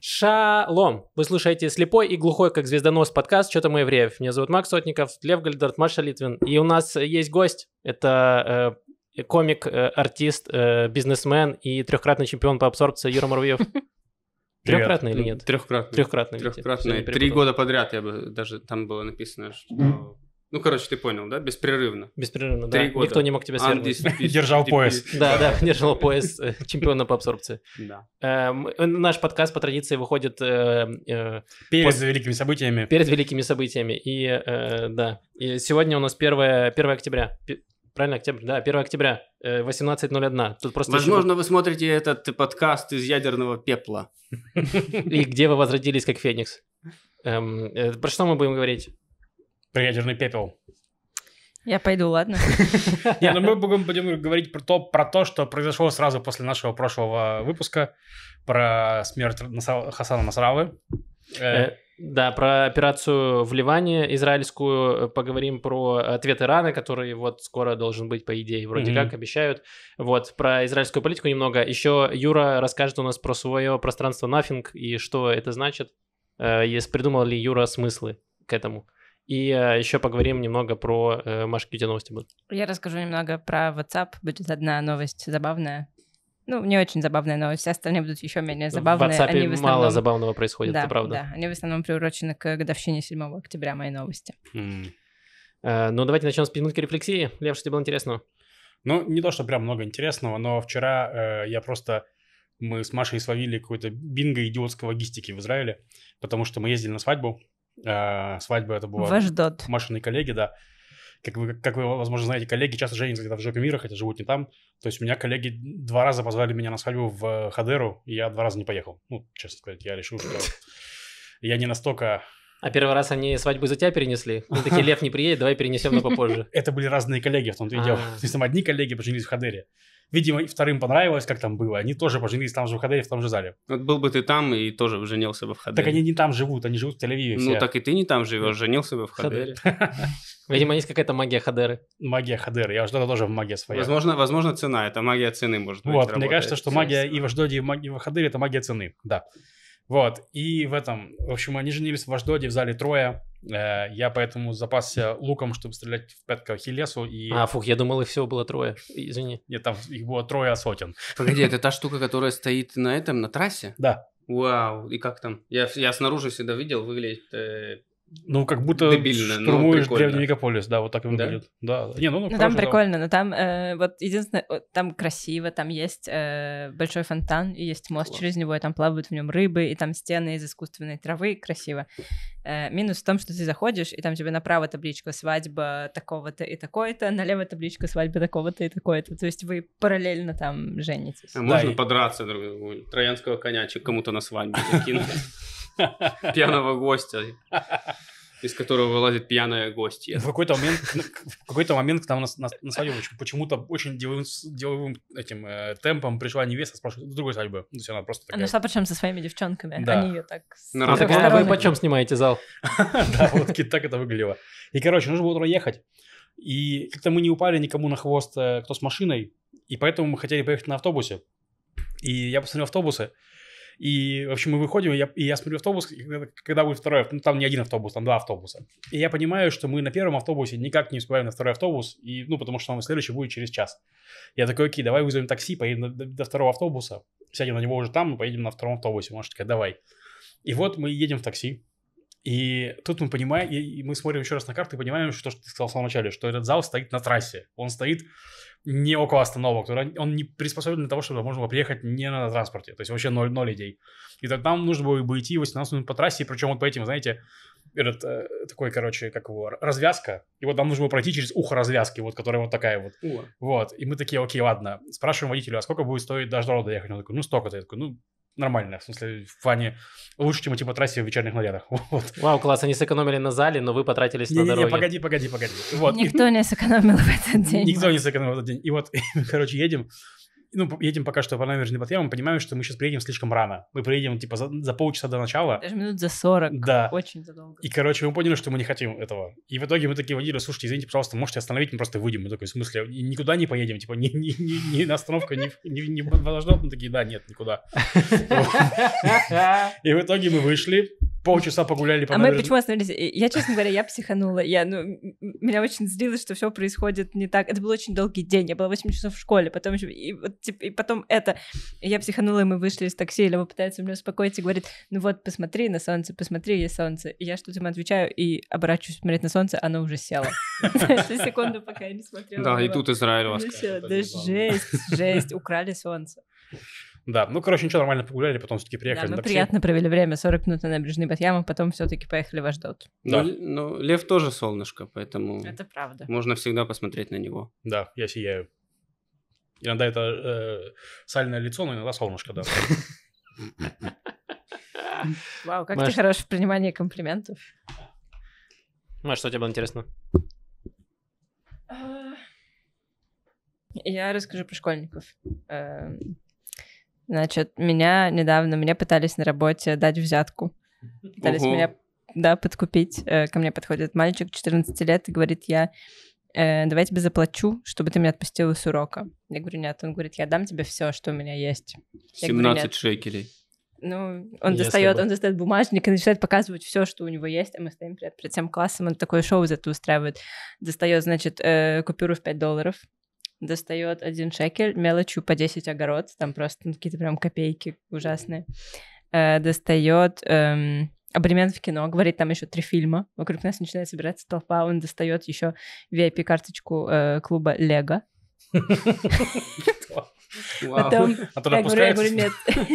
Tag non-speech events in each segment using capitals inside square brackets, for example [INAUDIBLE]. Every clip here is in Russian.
Шалом! Вы слушаете «Слепой и глухой, как звездонос» подкаст «Что там евреев?». Меня зовут Макс Сотников, Лев Гальдерт, Маша Литвин. И у нас э, есть гость. Это э, комик, э, артист, э, бизнесмен и трехкратный чемпион по абсорбции Юра Муравьев. [LAUGHS] Трехкратный или нет? Трехкратный. Трехкратный. Трехкратный. Три года подряд я бы даже там было написано, что ну, короче, ты понял, да? Беспрерывно. Беспрерывно, Три да. Года. Никто не мог тебя а, свернуть. [LAUGHS] Типа [LAUGHS] держал пояс. Да, да, держал пояс чемпиона по абсорбции. Да. Э, э, наш подкаст по традиции выходит... Э, перед великими событиями. Перед великими событиями. И да, сегодня у нас 1 октября. Правильно, октябрь? Да, 1 октября, 18.01. Тут просто Возможно, еще... вы смотрите этот подкаст из ядерного пепла. [LAUGHS] И где вы возродились как Феникс. Эм, про что мы будем говорить? про ядерный пепел. Я пойду, ладно? [LAUGHS] Не, ну мы будем говорить про то, про то, что произошло сразу после нашего прошлого выпуска, про смерть Хасана Масравы. Э, э, да, про операцию в Ливане израильскую э, поговорим про ответ Ирана, который вот скоро должен быть, по идее, вроде mm-hmm. как обещают. Вот, про израильскую политику немного. Еще Юра расскажет у нас про свое пространство нафинг и что это значит. Если придумал ли Юра смыслы к этому. И а, еще поговорим немного про... Э, Машки какие новости будут? Я расскажу немного про WhatsApp. Будет одна новость забавная. Ну, не очень забавная новость, все остальные будут еще менее забавные. В WhatsApp они в основном... мало забавного происходит, да, это правда. Да, они в основном приурочены к годовщине 7 октября, моей новости. Mm. Э, ну, давайте начнем с минутки рефлексии. Лев, что тебе было интересно. Ну, не то, что прям много интересного, но вчера э, я просто... Мы с Машей словили какой-то бинго идиотской логистики в Израиле, потому что мы ездили на свадьбу, э, а, свадьбы это было... Вас ждут. Машины коллеги, да. Как вы, как вы, возможно, знаете, коллеги часто женятся где-то в жопе мира, хотя живут не там. То есть меня коллеги два раза позвали меня на свадьбу в э, Хадеру, и я два раза не поехал. Ну, честно сказать, я решил, что я не настолько а первый раз они свадьбу за тебя перенесли. Ну, такие, Лев не приедет, давай перенесем, но попозже. [LAUGHS] Это были разные коллеги в том-то и дело. А. То есть там одни коллеги поженились в Хадере, Видимо, и вторым понравилось, как там было. Они тоже поженились там же в хадере в том же зале. Вот был бы ты там и тоже женился бы в хадере. Так они не там живут, они живут в Тель-Авиве Ну, так и ты не там живешь, женился бы в хадере. [LAUGHS] Видимо, есть какая-то магия Хадеры. Магия Хадеры. Я Аждода тоже в магии своей. Возможно, возможно, цена. Это магия цены, может быть, Вот, мне кажется, что магия и в Аждоде, и в Хадере – это магия цены, да. Вот, и в этом, в общем, они женились в Аждоде, в зале Троя. Э, я поэтому запасся луком, чтобы стрелять в пятка Ахиллесу и... А, фух, я думал, их всего было трое, извини. Нет, там их было трое сотен. Погоди, это [LAUGHS] та штука, которая стоит на этом, на трассе? Да. Вау, и как там? Я, я снаружи всегда видел, выглядит э, ну, как будто Дебильно, штурмуешь древний мегаполис, да, вот так и выглядит. Да? да. Типа Не, ну, ну, ну там же, прикольно, но там э, вот единственное, там красиво, там есть э, большой фонтан, и есть мост Класс. через него, и там плавают в нем рыбы, и там стены из искусственной травы, красиво. Э, минус в том, что ты заходишь, и там тебе направо табличка «Свадьба такого-то и такой-то», налево табличка «Свадьба такого-то и такой-то», то есть вы параллельно там женитесь. А да, можно и... подраться друг другу, троянского конячика кому-то на свадьбе закинуть? [LAUGHS] [LAUGHS] пьяного гостя, из которого вылазит пьяная гостья. В какой-то момент, в какой-то момент к нам на, на, на почему-то очень деловым, деловым этим э, темпом пришла невеста, спрашивает, с другой свадьбы. То есть она просто такая... Она шла причем со своими девчонками, да. они ее так... Ну, так а вы почем снимаете зал? [LAUGHS] Да, вот так это выглядело. И, короче, нужно было туда ехать. И как-то мы не упали никому на хвост, э, кто с машиной, и поэтому мы хотели поехать на автобусе. И я посмотрел автобусы, и, в общем, мы выходим, и я, и я смотрю автобус, и когда, когда будет второй, ну, там не один автобус, там два автобуса. И я понимаю, что мы на первом автобусе никак не успеваем на второй автобус, и, ну, потому что он следующий будет через час. Я такой, окей, давай вызовем такси, поедем до, до второго автобуса, сядем на него уже там, и поедем на втором автобусе. Маша такая, давай. И вот мы едем в такси, и тут мы понимаем, и мы смотрим еще раз на карту и понимаем, что, что ты сказал в самом начале, что этот зал стоит на трассе. Он стоит не около остановок, он не приспособлен для того, чтобы можно было приехать не на транспорте, то есть вообще ноль, ноль идей. И тогда нам нужно было бы идти 18 минут по трассе, причем вот по этим, знаете, этот э, такой, короче, как его, развязка, и вот нам нужно было пройти через ухо развязки, вот, которая вот такая вот. Ухо. Вот, и мы такие, окей, ладно, спрашиваем водителя, а сколько будет стоить до Ждорова доехать? Он такой, ну, столько-то. Я такой, ну, нормально, в смысле, в плане лучше, чем у типа трассе в вечерних нарядах. [LAUGHS] Вот. Вау, класс, они сэкономили на зале, но вы потратились не, на не, дороге. Не, погоди, погоди, погоди. Вот. Никто не сэкономил в этот [LAUGHS] день. Никто не сэкономил в этот день. И вот, [LAUGHS] короче, едем, ну, едем пока что по набережной Батыя, мы понимаем, что мы сейчас приедем слишком рано. Мы приедем, типа, за, за полчаса до начала. Даже минут за 40. Да. Очень задолго. И, короче, мы поняли, что мы не хотим этого. И в итоге мы такие водили, слушайте, извините, пожалуйста, можете остановить, мы просто выйдем. Мы такой, в смысле, никуда не поедем, типа, ни, ни, ни, ни на остановку, не. ни, Мы такие, да, нет, никуда. И в итоге мы вышли, полчаса погуляли по А мы почему остановились? Я, честно говоря, я психанула. Я, ну, меня очень злило, что все происходит не так. Это был очень долгий день. Я была 8 часов в школе, потом еще... И вот типа, и потом это. я психанула, и мы вышли из такси, и Лева пытается меня успокоить и говорит, ну вот, посмотри на солнце, посмотри, есть солнце. И я что-то ему отвечаю и оборачиваюсь смотреть на солнце, оно уже село. Секунду, пока я не смотрела. Да, и тут Израиль вас. Да ну жесть, жесть, украли солнце. Да, ну, короче, ничего, нормально погуляли, потом все-таки приехали. Да, мы приятно провели время, 40 минут на набережной Батьяма, потом все-таки поехали в Аждот. Да. ну, Лев тоже солнышко, поэтому... Это правда. Можно всегда посмотреть на него. Да, я сияю. Иногда это э, сальное лицо, но иногда солнышко, да. Вау, как ты хорош в принимании комплиментов. Маш, что тебе было интересно? Я расскажу про школьников. Эм, значит, меня недавно, мне пытались на работе дать взятку. Пытались меня, да, подкупить. Э, ко мне подходит мальчик 14 лет и говорит, я э, давай я тебе заплачу, чтобы ты меня отпустил с урока. Я говорю, нет. Он говорит, я дам тебе все, что у меня есть. Я 17 говорю, шекелей. Ну, он Если достает, бы. он достает бумажник и начинает показывать все, что у него есть, а мы стоим перед, перед всем классом, он такое шоу за это устраивает. Достает, значит, э, купюру в 5 долларов, достает один шекель, мелочью по 10 огород, там просто ну, какие-то прям копейки ужасные. Э, достает эм, абонемент в кино, говорит, там еще три фильма. Вокруг нас начинает собираться толпа, он достает еще VIP-карточку э, клуба Лего. Потом. А туда пускают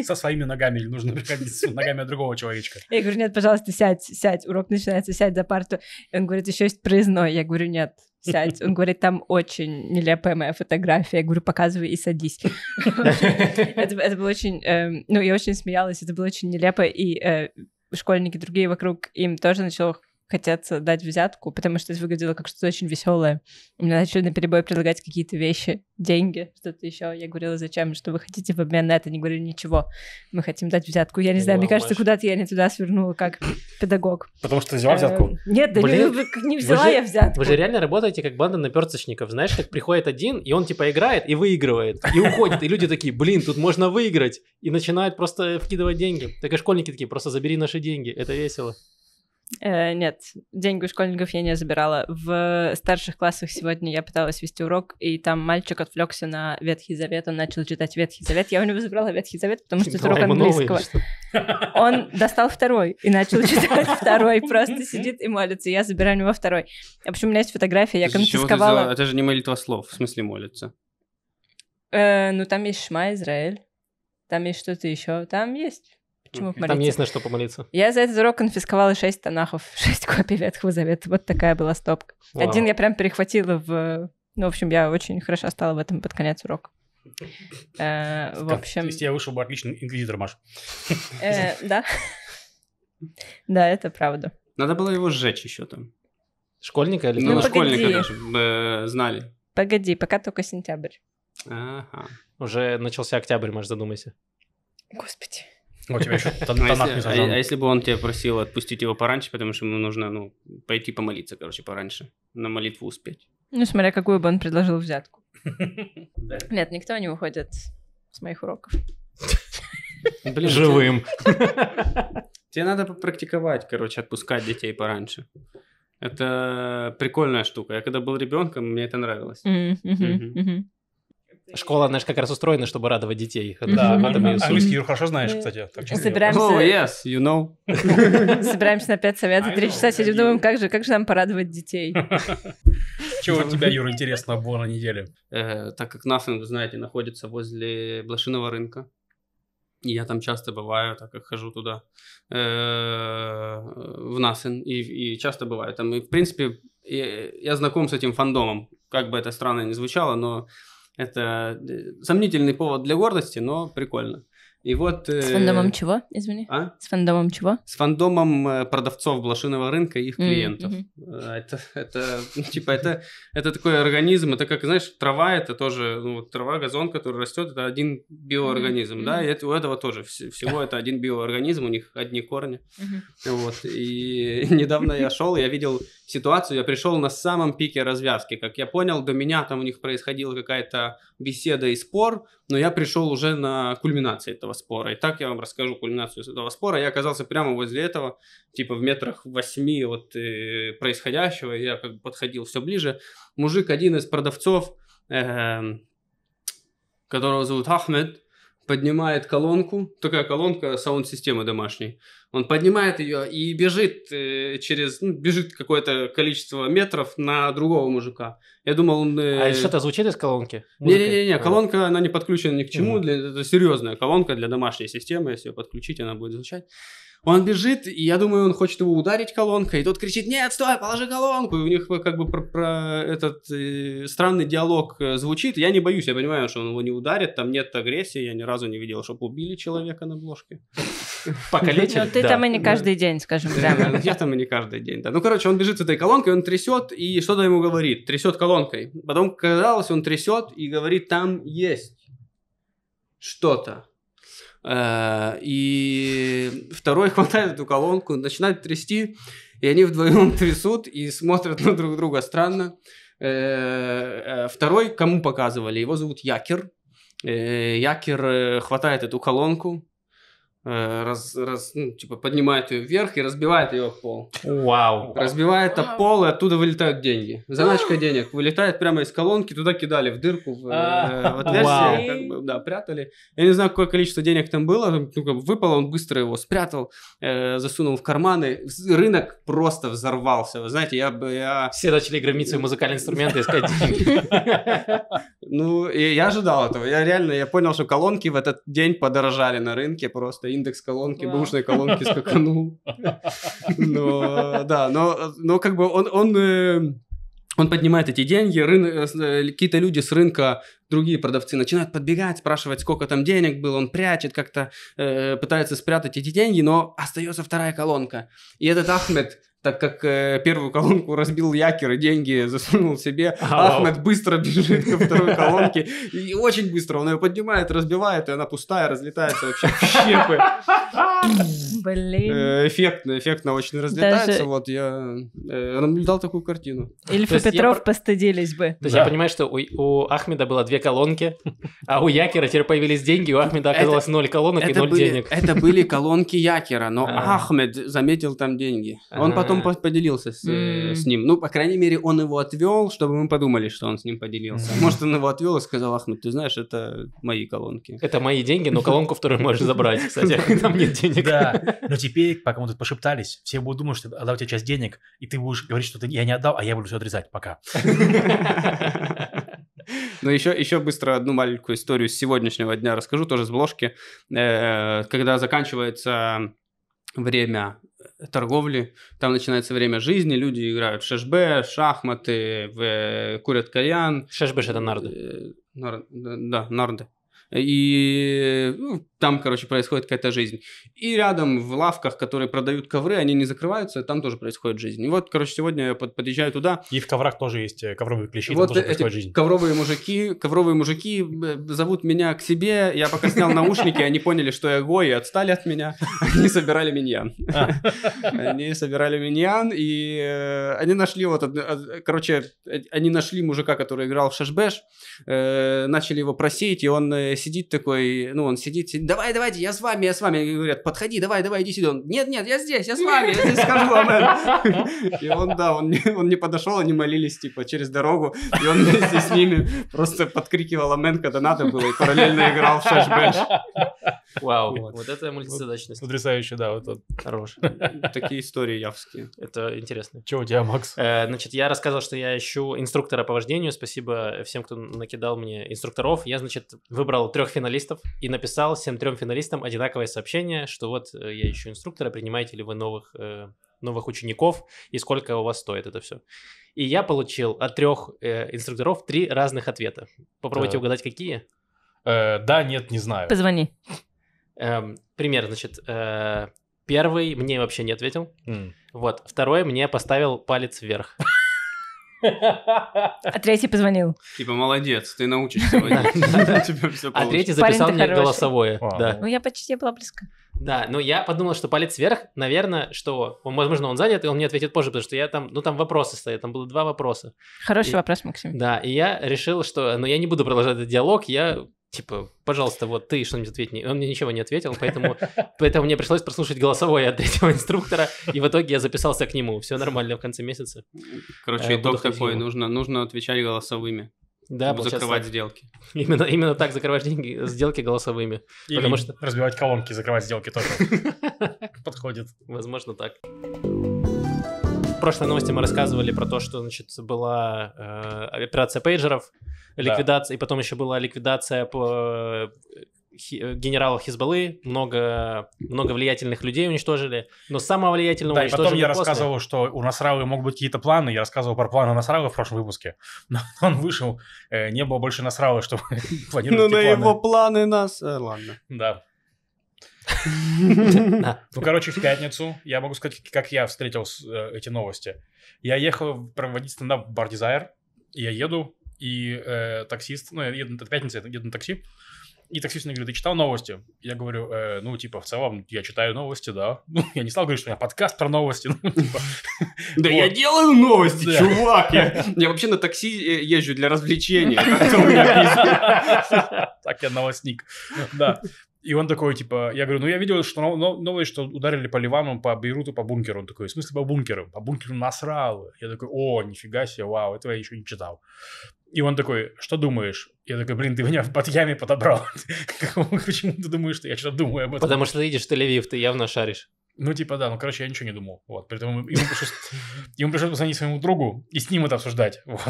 со своими ногами, или нужно приходить с ногами другого человечка. Я говорю, нет, пожалуйста, сядь, сядь, урок начинается, сядь за парту. Он говорит, еще есть проездной. Я говорю, нет, сядь. Он говорит, там очень нелепая моя фотография. Я говорю, показывай и садись. [LAUGHS] Это было очень... Эм, ну, я очень смеялась, это было очень нелепо, и э, школьники другие вокруг им тоже начало хотят дать взятку, потому что это выглядело как что-то очень веселое. Мне начали на перебой предлагать какие-то вещи, деньги, что-то еще. Я говорила, зачем, что вы хотите в обмен на это? не говорю ничего, мы хотим дать взятку. Я не знаю, мне кажется, куда-то я не туда свернула, как педагог. Потому что ты взяла взятку? Э, нет, да не взяла я взятку. Вы же реально работаете как банда наперсточников, знаешь, как приходит один, и он типа играет и выигрывает, и уходит, и люди такие, блин, тут можно выиграть, и начинают просто вкидывать деньги. Так и школьники такие, просто забери наши деньги, это весело. Э, нет, деньги у школьников я не забирала. В старших классах сегодня я пыталась вести урок, и там мальчик отвлекся на Ветхий Завет, он начал читать Ветхий Завет. Я у него забрала Ветхий Завет, потому что это урок английского. Он достал второй и начал читать [LAUGHS] второй, просто сидит и молится. Я забираю у него второй. А почему у меня есть фотография, я конфисковала... Это же не молитва слов, в смысле молится? Э, ну, там есть Шма Израиль, там есть что-то еще, там есть Почему молиться? Там есть на что помолиться. Я за этот урок конфисковала 6 танахов, 6 [LAUGHS] копий Ветхого Завета. Вот такая была стопка. Вау. Один я прям перехватила в... Ну, в общем, я очень хорошо стала в этом под конец урока. Э, в общем... То есть я вышел бы отличный инквизитор, Маш. Э, да. Да, это правда. Надо было его сжечь еще там. Школьника или ну, ну школьника даже э, знали. Погоди, пока только сентябрь. Ага. Уже начался октябрь, Маш, задумайся. Господи. Ну, у тебя еще Танах [LAUGHS] ну, не а, сожжен. А если бы он тебя просил отпустить его пораньше, потому что ему нужно, ну, пойти помолиться, короче, пораньше, на молитву успеть. Ну, смотря какую бы он предложил взятку. [LAUGHS] Нет, никто не уходит с моих уроков. [LAUGHS] Блин, Живым. Тебе надо попрактиковать, короче, отпускать детей пораньше. Это прикольная штука. Я когда был ребенком, мне это нравилось. Mm-hmm. Mm-hmm. Mm-hmm. Школа, знаешь, как раз устроена, чтобы радовать детей. Да, английский, Юр, хорошо знаешь, кстати. Собираемся... yes, you know. [LAUGHS] Собираемся на 5 советов, 3 часа сидим, думаем, как же, как же нам порадовать детей. [LAUGHS] Чего у тебя, Юра, интересно было на неделе? Э, так как Насен, вы знаете, находится возле блошиного рынка, и я там часто бываю, так как хожу туда, э, в Насен, и, часто бываю там. И, в принципе, я, я знаком с этим фандомом, как бы это странно ни звучало, но это э, сомнительный повод для гордости, но прикольно. И вот... Э... С фандомом чего, извини? А? С фандомом чего? С фандомом э, продавцов блошиного рынка и их mm-hmm. клиентов. Mm-hmm. Это, это, ну, типа, это, это такой организм, это как, знаешь, трава, это тоже, ну, трава, газон, который растет, это один биоорганизм, mm-hmm. да, и это, у этого тоже всего это один биоорганизм, у них одни корни, mm-hmm. вот. И [LAUGHS] недавно я шел, я видел ситуацию, я пришел на самом пике развязки, как я понял, до меня там у них происходила какая-то беседа и спор, но я пришел уже на кульминации этого этого спора. И так я вам расскажу кульминацию этого спора. Я оказался прямо возле этого, типа в метрах восьми от э, происходящего. Я как бы подходил все ближе. Мужик, один из продавцов, э, которого зовут Ахмед, поднимает колонку, такая колонка саунд-системы домашней. Он поднимает ее и бежит э, через, ну, бежит какое-то количество метров на другого мужика. Я думал, он... Э... А что-то звучит из колонки? Не-не-не, а. колонка, она не подключена ни к чему, угу. для, это серьезная колонка для домашней системы, если ее подключить, она будет звучать. Он бежит, и я думаю, он хочет его ударить колонкой, и тот кричит, нет, стой, положи колонку, и у них как бы про, про этот э, странный диалог э, звучит, я не боюсь, я понимаю, что он его не ударит, там нет агрессии, я ни разу не видел, чтобы убили человека на обложке. [LAUGHS] Покалечили? Ну, ты там и не каждый день, скажем прямо. [LAUGHS] Я там и не каждый день, да. Ну, короче, он бежит с этой колонкой, он трясет и что-то ему говорит, трясет колонкой. Потом, казалось, он трясет и говорит, там есть что-то. Э, и второй хватает эту колонку, начинает трясти, и они вдвоем [LAUGHS] трясут и смотрят на друг друга странно. Э, э, второй, кому показывали, его зовут Якер. Якер хватает эту колонку, Э, раз, раз, ну, типа, поднимает ее вверх и разбивает ее в пол. Вау. Разбивает об пол, и оттуда вылетают деньги. Заначка а. денег вылетает прямо из колонки, туда кидали в дырку, в, а. э, в отверстие, как бы, да, прятали. Я не знаю, какое количество денег там было, ну, выпало, он быстро его спрятал, э, засунул в карманы. Рынок просто взорвался, вы знаете, я бы... Я... Все начали громить свои музыкальные инструменты искать деньги. [LAUGHS] Ну, я ожидал этого, я реально, я понял, что колонки в этот день подорожали на рынке просто индекс колонки, Вау. бэушной колонки скаканул. [LAUGHS] Но, да, но, но как бы он, он э, он поднимает эти деньги, рын... Э, э, какие-то люди с рынка, другие продавцы начинают подбегать, спрашивать, сколько там денег было, он прячет как-то, э, пытается спрятать эти деньги, но остается вторая колонка. И этот Ахмед так как э, первую колонку разбил якер и деньги засунул себе. А, Ахмед быстро [LAUGHS] бежит ко второй колонке. И очень быстро он ее поднимает, разбивает, и она пустая, разлетается вообще в щепы. Блин. Э, эффектно, эффектно очень разлетается. Вот я э, наблюдал такую картину. Ильф и Петров я... постыдились бы. То есть я понимаю, что у, Ахмеда было две колонки, а у Якера теперь появились деньги, у Ахмеда оказалось ноль колонок и ноль денег. Это были колонки Якера, но [LAUGHS] а. Ахмед заметил там деньги. Он потом потом э, поделился с, mm. с ним. Ну, по крайней мере, он его отвел, чтобы мы подумали, что он с ним поделился. Mm. Может, он его отвел и сказал, Ахмед, ну ты знаешь, это мои колонки. Это мои деньги, но колонку вторую можешь забрать, кстати, [LAUGHS] там нет денег. Да, но теперь, пока мы тут пошептались, все будут думать, что отдал тебе часть денег, и ты будешь говорить, что я не отдал, а я буду все отрезать, пока. Но еще, еще быстро одну маленькую историю с сегодняшнего дня расскажу, тоже с бложки. Э, когда заканчивается время торговли. Там начинается время жизни, люди играют в шешбе, шахматы, в, э, курят кальян. Шешбе – это нарды. Э, нар, да, нарды и ну, там, короче, происходит какая-то жизнь. И рядом в лавках, которые продают ковры, они не закрываются, там тоже происходит жизнь. И вот, короче, сегодня я под, подъезжаю туда. И в коврах тоже есть э, ковровые клещи, вот там тоже происходит жизнь. Ковровые мужики, ковровые мужики э, зовут меня к себе, я пока снял наушники, они поняли, что я гой, и отстали от меня. Они собирали миньян. А. Они собирали миньян, и э, они нашли вот, короче, они нашли мужика, который играл в шашбэш, начали его просеять, и он сидит такой, ну, он сидит, сидит, давай, давайте, я с вами, я с вами. И говорят, подходи, давай, давай, иди сюда. Он, нет, нет, я здесь, я с вами, я здесь скажу вам. И он, да, он, он не подошел, они молились, типа, через дорогу, и он вместе с ними просто подкрикивал амен, когда надо было, и параллельно играл в шаш Вау, вот, это мультизадачность. Потрясающе, да, вот он. Хорош. [LAUGHS] Такие истории явские. Это интересно. Че у тебя, Макс? Э, значит, я рассказывал, что я ищу инструктора по вождению. Спасибо всем, кто накидал мне инструкторов. Я, значит, выбрал трех финалистов и написал всем трем финалистам одинаковое сообщение, что вот э, я ищу инструктора, принимаете ли вы новых э, новых учеников и сколько у вас стоит это все. И я получил от трех э, инструкторов три разных ответа. Попробуйте да. угадать, какие. Э, да, нет, не знаю. Позвони. Эм, пример, значит, э, первый мне вообще не ответил. Mm. Вот, второй мне поставил палец вверх. [LAUGHS] А третий позвонил. Типа, молодец, ты научишься [LAUGHS] А третий записал мне голосовое. Ну, я почти была близко. Да, ну я подумал, что палец вверх, наверное, что, он, возможно, он занят, и он мне ответит позже, потому что я там, ну, там вопросы стоят, там было два вопроса. Хороший и, вопрос, Максим. Да, и я решил, что, ну, я не буду продолжать этот диалог, я типа, пожалуйста, вот ты что-нибудь ответь. Он мне ничего не ответил, поэтому, [LAUGHS] поэтому мне пришлось прослушать голосовое от третьего инструктора, и в итоге я записался к нему. Все нормально в конце месяца. Короче, э, итог такой, нужно, нужно отвечать голосовыми. Да, закрывать сделки. Именно, именно так закрывать деньги, сделки голосовыми. Или потому что... разбивать колонки, закрывать сделки тоже [LAUGHS] подходит. Возможно, так прошлой новости мы рассказывали про то, что, значит, была э, операция пейджеров, ликвидация, да. и потом еще была ликвидация по э, э, генералов Хизбаллы, много, много влиятельных людей уничтожили, но самого влиятельного да, уничтожили потом я после. рассказывал, что у Насравы могут быть какие-то планы, я рассказывал про планы Насравы в прошлом выпуске, [LAUGHS] но он вышел, э, не было больше Насравы, чтобы [LAUGHS] планировать Ну, на его планы нас... Ладно. Да. [LAUGHS] Ну, короче, в пятницу я могу сказать, как я встретил э, эти новости. Я ехал проводить стендап в бар Desire. Я еду, и э, таксист, ну, я еду на пятницу, я еду на такси, и таксист мне говорит, ты читал новости? Я говорю, э, ну, типа, в целом, я читаю новости, да. [LAUGHS] Ну, я не стал говорить, что у меня подкаст про новости. [LAUGHS] Ну, типа. Да я делаю новости, чувак! Я вообще на такси э, езжу для развлечения. Так я новостник, да. И он такой, типа, я говорю, ну я видел, что новое, что ударили по Ливану, по Бейруту, по бункеру. Он такой, в смысле по бункеру? По бункеру насрал. Я такой, о, нифига себе, вау, этого я еще не читал. И он такой, что думаешь? Я такой, блин, ты меня под Батьяме подобрал. [LAUGHS] Почему ты думаешь, что я что-то думаю об этом? Потому что ты видишь Тель-Авив, ты явно шаришь. Ну, типа, да, ну, короче, я ничего не думал. Вот, поэтому ему пришлось, ему пришлось позвонить своему другу и с ним это обсуждать. [LAUGHS] Вот.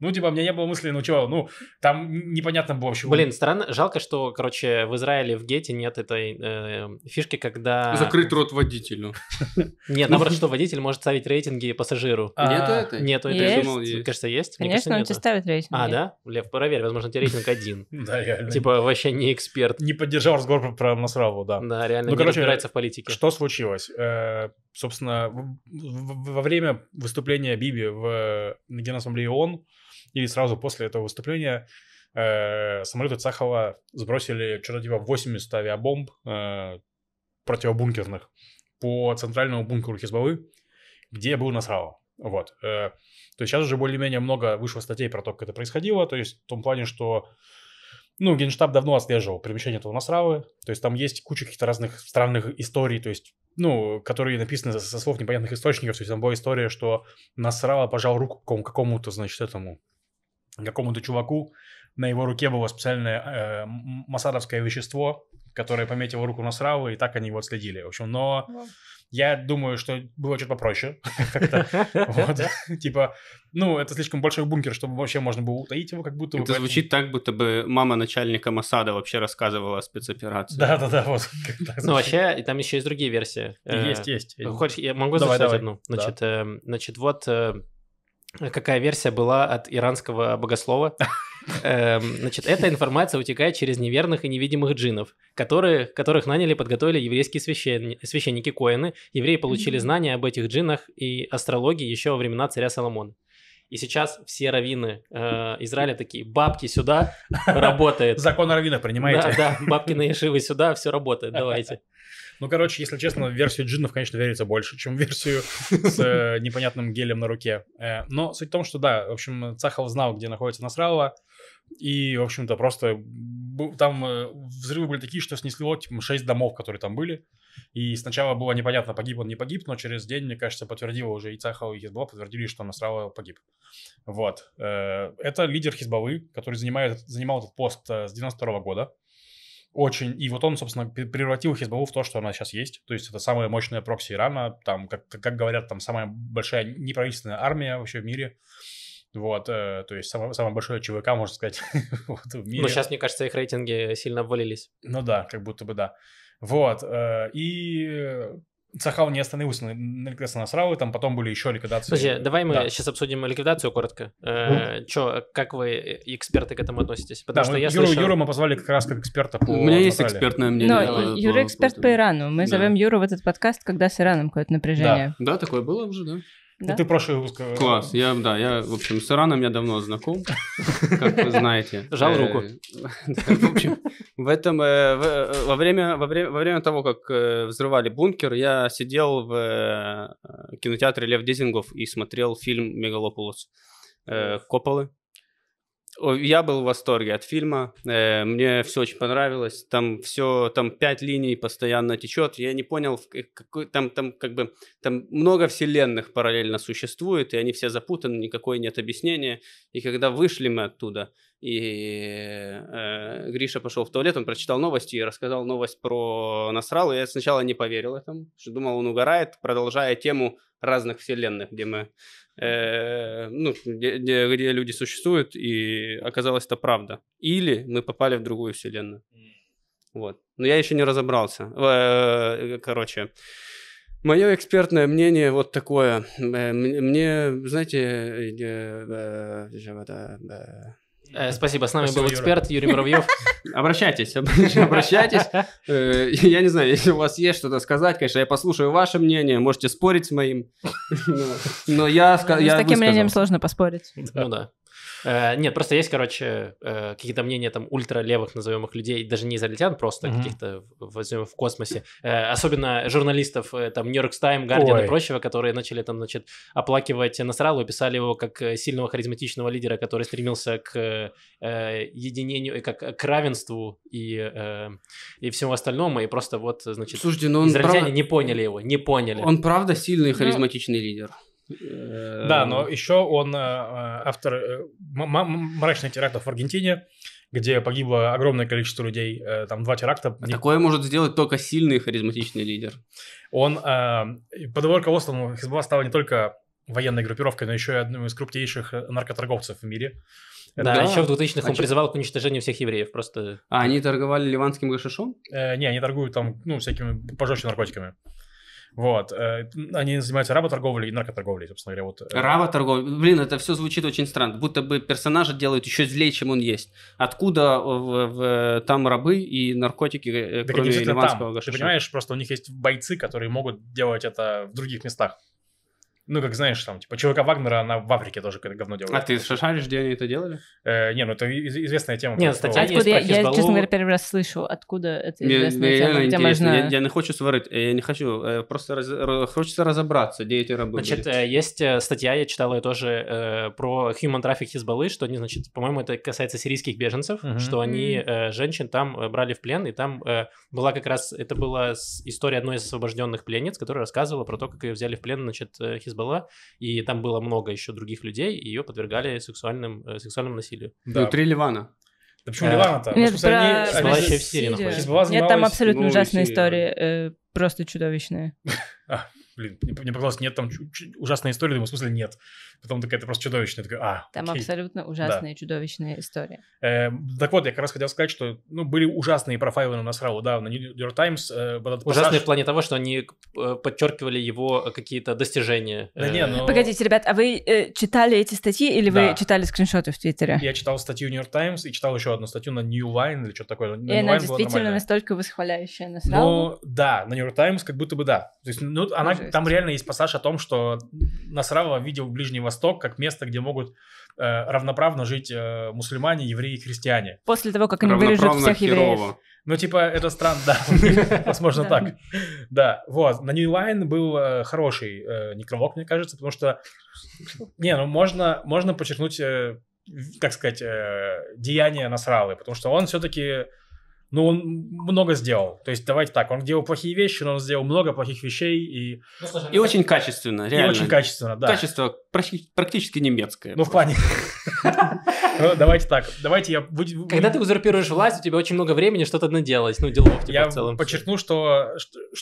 Ну, типа, у меня не было мысли, ну чего, ну, там непонятно было вообще. Блин, странно, жалко, что, короче, в Израиле в гете нет этой э, фишки, когда... Закрыть рот водителю. [LAUGHS] Нет, наоборот, что водитель может ставить рейтинги пассажиру. Нету а, это Нету этой. Кажется, есть? Конечно, он тебе ставит рейтинг. А, да? Лев, проверь, возможно, у тебя рейтинг один. [LAUGHS] Да, реально. Типа, вообще не эксперт. Не поддержал разговор про Масраву, да. Да, реально, ну, не разбирается в политике. Что случилось? Э, собственно, во время выступления Биби в Генассамблее ООН или сразу после этого выступления э, самолеты Цахова сбросили что-то типа 80 авиабомб э, противобункерных по центральному бункеру Хизбаллы, где был насрало, Вот. Э, то есть сейчас уже более-менее много вышло статей про то, как это происходило. То есть в том плане, что ну, Генштаб давно отслеживал перемещение этого Насравы. То есть там есть куча каких-то разных странных историй, то есть, ну, которые написаны со слов непонятных источников. То есть там была история, что Насрава пожал руку какому-то, значит, этому какому-то чуваку, на его руке было специальное э, масадовское вещество, которое пометило руку на Насрава, и так они его отследили. В общем, но я думаю, что было что-то попроще. [LAUGHS] [LAUGHS] [LAUGHS] Типа, ну, это слишком большой бункер, чтобы вообще можно было утаить его, как будто бы. Это звучит так, будто бы мама начальника Масада вообще рассказывала о спецоперации. Да-да-да, вот. Ну, вообще, и там еще есть другие версии. Э, есть, есть. Хочешь, я могу записать одну? Эм, значит, вот э, какая версия была от иранского богослова. [LAUGHS] Эм, значит, эта информация утекает через неверных и невидимых джинов, которые, которых наняли и подготовили еврейские священ... священники Коины. Евреи получили знания об этих джинах и астрологии еще во времена царя Соломона. И сейчас все раввины э, Израиля такие, бабки сюда, [LAUGHS] работает. Закон раввина принимаете? Да, да, бабки на ешивы сюда, все работает, давайте. [LAUGHS] Ну, короче, если честно, версию джиннов, конечно, верится больше, чем версию с э, [LAUGHS] непонятным гелем на руке. Э, но суть в том, что да, в общем, Цахал знал, где находится Насрава, и, в общем-то, просто там э, взрывы были такие, что снесло типа, 6 домов, которые там были. И сначала было непонятно, погиб он, не погиб, но через день, мне кажется, подтвердило уже и Цахал, и Хизбалла подтвердили, что Насрава погиб. Вот. Это лидер Хизбаллы, который занимает, занимал этот пост с 92 года очень, и вот он, собственно, превратил Хизбаллу в то, что она сейчас есть, то есть это самая мощная прокси Ирана, там, как, как говорят, там самая большая неправительственная армия вообще в мире, вот, э, то есть самое, самое большое ЧВК, можно сказать, [LAUGHS] вот, в мире. Но ну, сейчас, мне кажется, их рейтинги сильно обвалились. Ну да, как будто бы да. Вот, э, и Сахал не остановился на, на ликвидации Насралы, там потом были еще ликвидации. Подожди, давай мы да. сейчас обсудим ликвидацию коротко. Э, ну. Че, как вы, э, эксперты, к этому относитесь? Потому да, что мы, я Юру, слышал... Юру мы позвали как раз как эксперта по У меня Насрале. есть экспертное мнение. Но ну, по, Юра по, эксперт по, по Ирану. Мы да. зовем Юру в этот подкаст, когда с Ираном какое-то напряжение. Да, да такое было уже, да. Да? Ну, ты прошлый выпуск... Класс, я, да, я, в общем, с Ираном я давно знаком, как вы знаете. Жал э, руку. [LAUGHS] В общем, в этом, э, э, во время, во время, во время того, как взрывали бункер, я сидел в кинотеатре Лев Дизингов и смотрел фильм «Мегалополос» Кополы я был в восторге от фильма, э, мне все очень понравилось, там все, там пять линий постоянно течет, я не понял, какой, там, там как бы, там много вселенных параллельно существует, и они все запутаны, никакое нет объяснения, и когда вышли мы оттуда, и э, Гриша пошел в туалет, он прочитал новости и рассказал новость про Насрал, и я сначала не поверил этому, что думал, он угорает, продолжая тему разных вселенных, где мы Э, ну, где, где люди существуют, и оказалось, это правда. Или мы попали в другую вселенную. Вот. Но я еще не разобрался. Э, короче, мое экспертное мнение вот такое. Э, мне, знаете, Э, спасибо. С нами Спасибо, был эксперт Юра. Юрий Муравьев. [LAUGHS] Обращайтесь, [LAUGHS] обращайтесь. Э, я не знаю, если у вас есть что-то сказать, конечно, я послушаю ваше мнение, можете спорить с моим. [LAUGHS] Но я ну, С таким мнением сложно поспорить. Ну да. Э, нет, просто есть, короче, э, какие-то мнения там ультралевых, назовем их людей, даже не израильтян, просто mm-hmm. каких-то, возьмем, в космосе. Э, особенно журналистов, там, Нью-Йорк Тайм, Гардиан и прочего, которые начали там, значит, оплакивать Насралу, писали его как сильного харизматичного лидера, который стремился к единению и как к равенству и, и всему остальному, и просто вот, значит, Слушайте, но ну он израильтяне правда... не поняли его, не поняли. Он правда сильный ну, харизматичный но... лидер. Да, но э, еще он э, э, автор мрачных терактов в Аргентине, где погибло огромное количество людей, там два теракта. А такое может сделать только сильный харизматичный лидер. Он под его руководством Хизбалла стала не только военной группировкой, но еще и одной из крупнейших наркоторговцев в мире. Да, да, еще в 2000-х а он призывал к уничтожению всех евреев, просто... А они торговали ливанским гашишом? Э, не, они торгуют там, ну, всякими пожестче наркотиками. Вот. Э, они занимаются работорговлей и наркоторговлей, собственно говоря. Вот. Э. Работорговля. Блин, это все звучит очень странно. Будто бы персонажа делают еще злее, чем он есть. Откуда в, в, там рабы и наркотики, да э, кроме ливанского там. Ты понимаешь, просто у них есть бойцы, которые могут делать это в других местах. Ну, как знаешь, там, типа, чувака Вагнера, она в Африке тоже какое-то говно делала. А ты шаришь, где они это делали? Э, не, ну, это известная тема. Нет, стаття а есть откуда я, я, честно говоря, первый раз слышу, откуда это известная тема, где можно... Я, я не хочу сварить, э, я не хочу, э, просто раз, хочется разобраться, где эти рабы Значит, были. Э, есть статья, я читал ее тоже, про human traffic Хизбаллы, что они, значит, по-моему, это касается сирийских беженцев, угу. что они женщин там брали в плен, и там была как раз, это была история одной из освобожденных пленниц, которая рассказывала про то, как ее взяли в плен, значит, Хизбаллы была, и там было много еще других людей, и ее подвергали сексуальным, э, сексуальному насилию. Да. Ну, три Ливана. Да почему э, Ливана-то? Нет, про... в Сирии находится. Нет, там абсолютно ужасные истории, э, просто чудовищные. [LAUGHS] А, блин, мне показалось, нет там ужасной истории, думаю, в смысле нет потом такая, это просто чудовищная, такая, а, Там окей. абсолютно ужасная, да. чудовищная история. Э, так вот, я как раз хотел сказать, что, ну, были ужасные профайлы на Насралу, да, на New York Times. Э, ужасные пассаж... в плане того, что они э, подчеркивали его э, какие-то достижения. Да э, не, но... Ну Погодите, ребят, а вы э, читали эти статьи или да. вы читали скриншоты в Твиттере? Я читал статью New York Times и читал еще одну статью на New Line или что-то такое. и New она Line действительно настолько восхваляющая Насралу? Ну, да, на New York Times как будто бы да. То есть, ну, она, там реально есть пассаж о том, что Насрава видел ближнего Восток как место, где могут э, равноправно жить э, мусульмане, евреи и христиане. После того, как они вырежут всех херово. евреев. Ну, типа, это странно, да, [LAUGHS] возможно так. Да, вот, на New Line был э, хороший э, некролог, мне кажется, потому что, не, ну, можно, можно подчеркнуть, э, как сказать, деяние Насралы, потому что он все-таки ну, он много сделал. То есть, давайте так, он делал плохие вещи, но он сделал много плохих вещей и... Ну, слушай, и ну, очень качественно, реально. И очень качественно, да. Качество практически немецкое. Ну, в плане... Ну, давайте так, давайте я... Когда ты узурпируешь власть, у тебя очень много времени что-то наделать, ну, делов типа в целом. Я подчеркну, что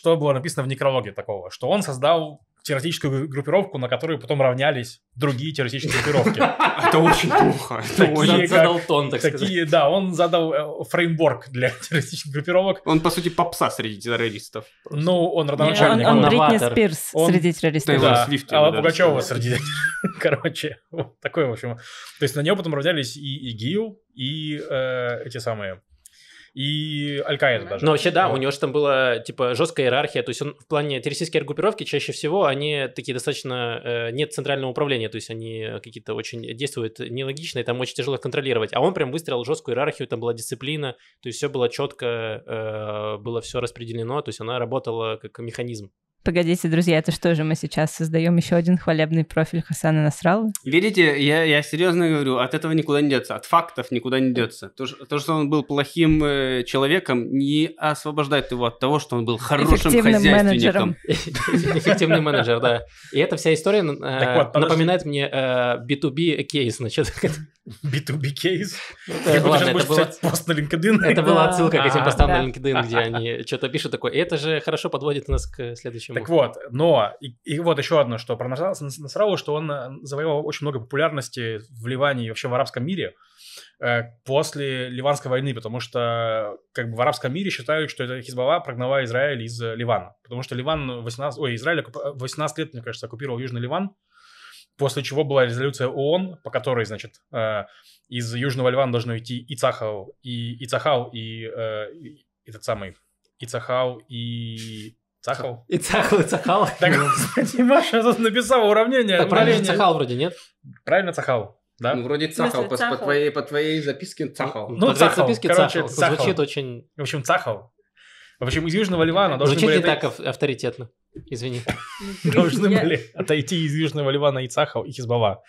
было написано в некрологе такого, что он создал террористическую группировку, на которую потом равнялись другие террористические группировки. [LAUGHS] Это очень плохо. Такие задал тон, так Такие, да, он задал э, фреймворк для [LAUGHS] террористических группировок. Он, по сути, попса среди террористов. Ну, он родоначальник. Он Бритни Спирс среди террористов. Да, Алла Пугачева среди [LAUGHS] Короче, такой, в общем. То есть на него потом равнялись и ИГИЛ, и э, эти самые и Аль-Каида даже. Ну, вообще, да, вот. у него же там была, типа, жесткая иерархия, то есть он в плане террористической группировки чаще всего, они такие достаточно, э, нет центрального управления, то есть они какие-то очень действуют нелогично, и там очень тяжело их контролировать, а он прям выстроил жесткую иерархию, там была дисциплина, то есть все было четко, э, было все распределено, то есть она работала как механизм. Погодите, друзья, это что же мы сейчас создаем еще один хвалебный профиль Хасана Насрала? Видите, я, я серьезно говорю, от этого никуда не деться, от фактов никуда не деться. То, то что он был плохим э, человеком, не освобождает его от того, что он был хорошим хозяйственником. [LAUGHS] Эффективный менеджер, да. И эта вся история э, напоминает мне B2B э, кейс, значит, B2B кейс. Ну, это, ладно, это было... LinkedIn. [LAUGHS] Это была отсылка к а, этим постам на LinkedIn, где они [LAUGHS] что-то пишут такое. Это же хорошо подводит нас к следующему. Так вот, но, и вот еще одно, что про Насрау, что он э, завоевал очень много популярности в Ливане и вообще в арабском мире э, после Ливанской войны, потому что как бы в арабском мире считают, что это Хизбалла прогнала Израиль из э, Ливана, потому что Ливан 18, ой, Израиль 18 лет, мне кажется, оккупировал Южный Ливан, После чего была резолюция ООН, по которой, значит, э, из Южного Ливана должны уйти Ицахау, и Ицахау, и э, и, этот самый Ицахау и Цахал. [LAUGHS] Ицахал, Ицахал. [LAUGHS] Так, кстати, Маша тут написала уравнение. Так правильно Цахал вроде, нет? Правильно Цахал. Да? Ну, вроде цахал, по, по, твоей, по твоей записке цахал. Ну, по цахал, записке короче, цахал. цахал. Звучит очень... В общем, цахал. В общем, из Южного Ливана должны Звучит не так авторитетно. Извини. Ну, Должны были отойти из Южного Ливана и Цахова, и Хизбалла.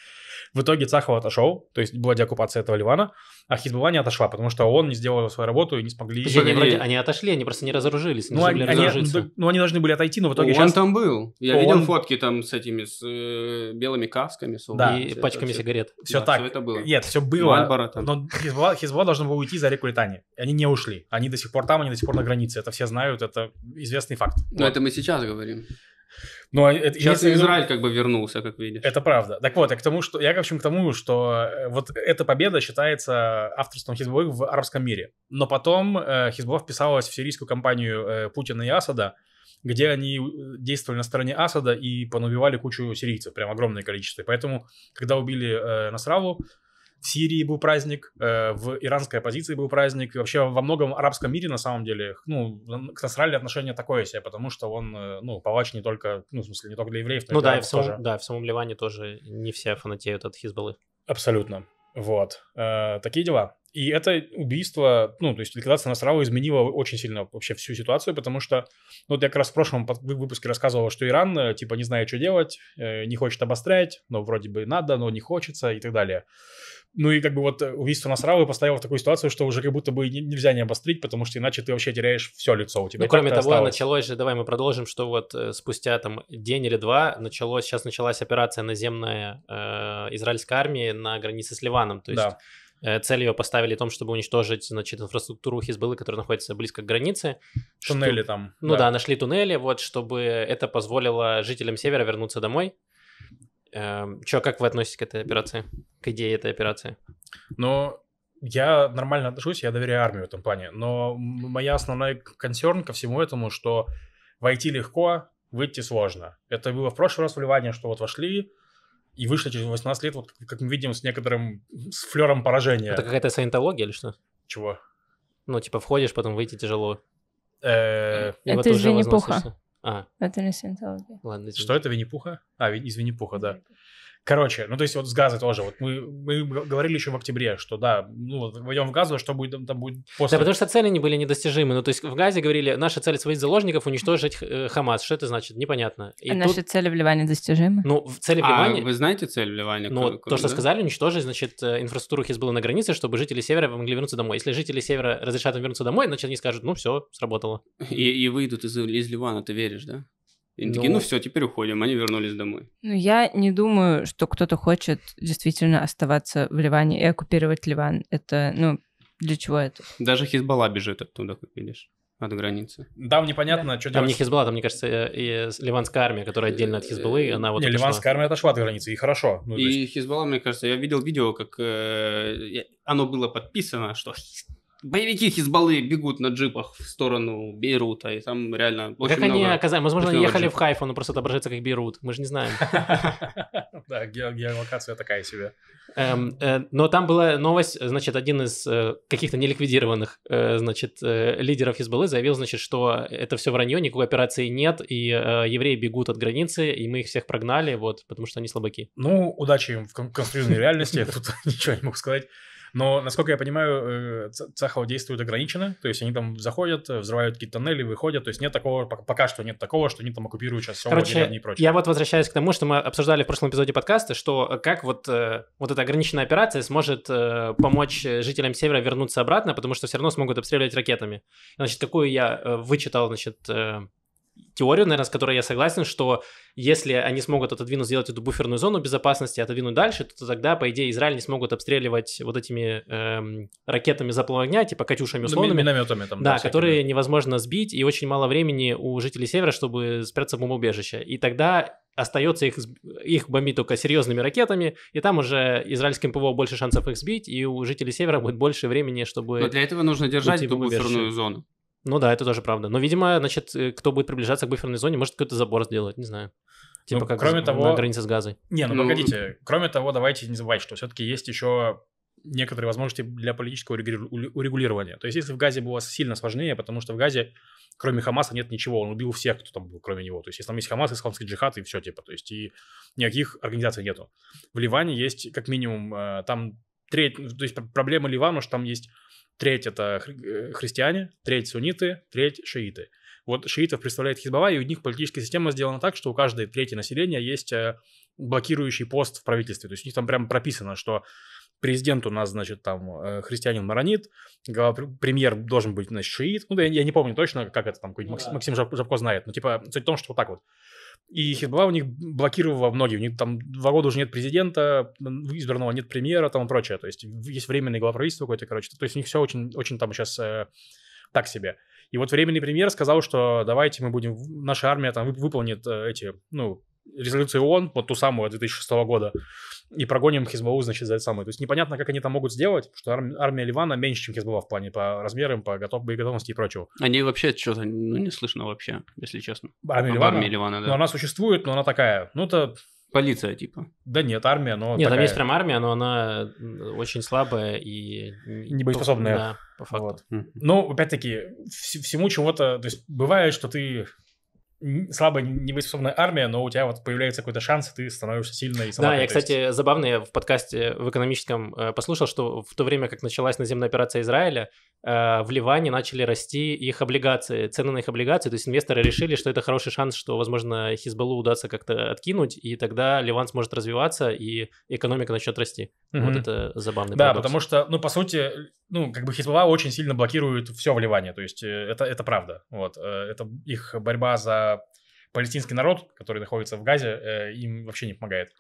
В итоге Цахова отошел, то есть была деоккупация этого Ливана а Хизбалла не отошла, потому что он не сделал свою работу и не смогли... они, вроде, они отошли, они просто не разоружились, не ну, они, они, ну, они должны были отойти, но в итоге он сейчас... там был. Я он... видел фотки там с этими с, э, белыми касками. С да. И все пачками это, сигарет. Все да, так. Все это было. Нет, все было. там. Но Хизбалла, Хизбалла должна была уйти за реку Литани. Они не ушли. Они до сих пор там, они до сих пор на границе. Это все знают, это известный факт. Но вот. это мы сейчас говорим. Ну, а это, Сейчас если... Израиль как бы вернулся, как видишь. Это правда. Так вот, я к тому, что я, в общем, к тому, что э, вот эта победа считается авторством Хизбуллы в арабском мире. Но потом э, Хизбулла вписалась в сирийскую кампанию э, Путина и Асада, где они э, действовали на стороне Асада и понубивали кучу сирийцев, прям огромное количество. И поэтому, когда убили э, Насраву, в Сирии был праздник, э, в иранской оппозиции был праздник, и вообще во многом арабском мире, на самом деле, ну, к Насрали отношение такое себе, потому что он, э, ну, палач не только, ну, в смысле, не только для евреев, но ну, и да, и в самом, тоже. Да, в самом Ливане тоже не все фанатеют от Хизбаллы. Абсолютно. Вот. Э, такие дела. И это убийство, ну, то есть ликвидация Насрала изменила очень сильно вообще всю ситуацию, потому что, ну, вот я как раз в прошлом выпуске рассказывал, что Иран, э, типа, не знает, что делать, э, не хочет обострять, но вроде бы надо, но не хочется и так далее. Ну и как бы вот э, убийство Насралы поставило в такую ситуацию, что уже как будто бы нельзя не обострить, потому что иначе ты вообще теряешь все лицо у тебя. Ну, кроме того, осталось. началось же, давай мы продолжим, что вот спустя там день или два началось, сейчас началась операция наземная э, израильской армии на границе с Ливаном, то есть... Да Э, цель ее поставили в том, чтобы уничтожить, значит, инфраструктуру Хизбаллы, которая находится близко к границе. Туннели что... там. Ну да. да, нашли туннели, вот, чтобы это позволило жителям Севера вернуться домой. Эм, Че, как вы относитесь к этой операции? К идее этой операции? Ну, я нормально отношусь, я доверяю армии в этом плане. Но моя основная консерн ко всему этому, что войти легко, выйти сложно. Это было в прошлый раз в Ливане, что вот вошли, и вышли через 18 лет, вот как мы видим, с некоторым с флером поражения. Это какая-то саентология или что? Чего? Ну, типа, входишь, потом выйти тяжело. Э, это из Винни-Пуха. А. Это не саентология. Ладно, Что это, Винни-Пуха? А, из Винни-Пуха, да. Короче, ну то есть вот с газа тоже. Вот мы, мы говорили еще в октябре, что да, ну вот войдем в газу, а что будет там, будет после. Да, потому что цели не были недостижимы. Ну то есть в газе говорили, наша цель своих заложников уничтожить э, Хамас. Что это значит? Непонятно. И а тут... наши цели в Ливане достижимы? Ну, цели в Ливане... А вы знаете цель в Ливане? Ну, то, что да? сказали, уничтожить, значит, э, инфраструктуру Хизбалла на границе, чтобы жители Севера могли вернуться домой. Если жители Севера разрешат им вернуться домой, значит, они скажут, ну все, сработало. И, и выйдут из, из Ливана, ты веришь, да? И они ну... такие, ну, «Ну все, теперь уходим. Они вернулись домой. Ну, я не думаю, что кто-то хочет действительно оставаться в Ливане и оккупировать Ливан. Это, ну, для чего это? Даже Хизбалла бежит оттуда, как видишь от границы. Там непонятно, что там делать. Там не Хизбалла, там, мне кажется, э, и ливанская армия, которая отдельно от Хизбаллы, она вот... Не, ливанская армия отошла от границы, и хорошо. Ну, и есть... Хизбалла, мне кажется, я видел видео, как э, оно было подписано, что боевики Хизбаллы бегут на джипах в сторону Бейрута, и там реально очень Как много они оказались? Возможно, они ехали джип. в Хайфу, но просто отображается как Бейрут, мы же не знаем. [LAUGHS] Да, геолокация такая себе. Эм, э, но там была новость, значит, один из э, каких-то неликвидированных, э, значит, лидеров Хизбаллы заявил, значит, что это все вранье, никакой операции нет, и евреи бегут от границы, и мы их всех прогнали, вот, потому что они слабаки. Ну, удачи им в конструированной реальности, я тут [LAUGHS] ничего не могу сказать. Но, насколько я понимаю, э, цехов действуют ограниченно, то есть они там заходят, э, взрывают какие-то тоннели, выходят, то есть нет такого, пока что нет такого, что они там оккупируют сейчас все Короче, и прочее. я вот возвращаюсь к тому, что мы обсуждали в прошлом эпизоде подкаста, что э, как вот, вот эта ограниченная операция сможет помочь жителям Севера вернуться обратно, потому что все равно смогут обстреливать ракетами. Значит, такую я вычитал, значит, теорию, наверное, с которой я согласен, что если они смогут отодвинуть, сделать эту буферную зону безопасности, отодвинуть дальше, то тогда, по идее, Израиль не смогут обстреливать вот этими эм, ракетами запала огня, типа «Катюшами» ну, условными. Ну, минометами там. Да, всякими. которые невозможно сбить, и очень мало времени у жителей Севера, чтобы спрятаться в бомбоубежище. И тогда остается их, их бомбить только серьезными ракетами, и там уже израильским ПВО больше шансов их сбить, и у жителей Севера будет больше времени, чтобы... Но для этого нужно держать эту буферную зону. Ну да, это тоже правда. Но, видимо, значит, э, кто будет приближаться к буферной зоне, может какой-то забор сделать, не знаю. Типа ну, как кроме того, на границе с газой. Не, ну, ну погодите. Кроме того, давайте не забывать, что все-таки есть еще некоторые возможности для политического урегулирования. То есть, если в Газе было сильно сложнее, потому что в Газе, кроме Хамаса, нет ничего. Он убил всех, кто там был, кроме него. То есть, если там есть Хамас, исламский джихад и все, типа. То есть, и никаких организаций нету. В Ливане есть, как минимум, э, там треть... Ну, то есть, проблема Ливана, что там есть треть это хри- э, христиане, треть сунниты, треть шииты. Вот шиитов представляет Хизбалла, и у них политическая система сделана так, что у каждой трети населения есть э, блокирующий пост в правительстве. То есть у них там прямо прописано, что президент у нас, значит, там э, христианин маронит, премьер должен быть, значит, шиит. Ну, я, я не помню точно, как это там, какой-нибудь ну Максим, да. Максим Жабко знает, но типа суть в том, что вот так вот. И Хизбалла у них блокировала многие. У них там два года уже нет президента, избранного нет премьера там и прочее. То есть есть временный глава правительства какой-то, короче. То есть у них все очень, очень там сейчас э, так себе. И вот временный премьер сказал, что давайте мы будем... Наша армия там выполнит э, эти, ну, резолюции ООН, вот ту самую 2006 года и прогоним Хизбалу, значит, за это самое. То есть непонятно, как они там могут сделать, что арм- армия Ливана меньше, чем Хизбалла в плане по размерам, по готов- боеготовности и прочего. Они вообще что-то ну, не слышно вообще, если честно. Армия Ливана? Армия Ливана, да. Ну, она существует, но она такая, ну, это Полиция, типа. Да нет, армия, но Нет, такая... там есть прям армия, но она очень слабая и... Небоеспособная. Да, по факту. Вот. mm Но, опять-таки, вс- всему чего-то... То есть, бывает, что ты слабая, невыспособная армия, но у тебя вот появляется какой-то шанс, и ты становишься сильной. да, я, кстати, забавно, я в подкасте в экономическом э, послушал, что в то время, как началась наземная операция Израиля, э, в Ливане начали расти их облигации, цены на их облигации, то есть инвесторы решили, что это хороший шанс, что, возможно, Хизбаллу удастся как-то откинуть, и тогда Ливан сможет развиваться, и экономика начнет расти. Mm-hmm. Вот это забавный Да, парадокс. потому что, ну, по сути, ну, как бы Хизбалла очень сильно блокирует все в Ливане, то есть э, это, это правда, вот, э, это их борьба за Э, палестинский народ, который находится в Газе, э, им вообще не помогает.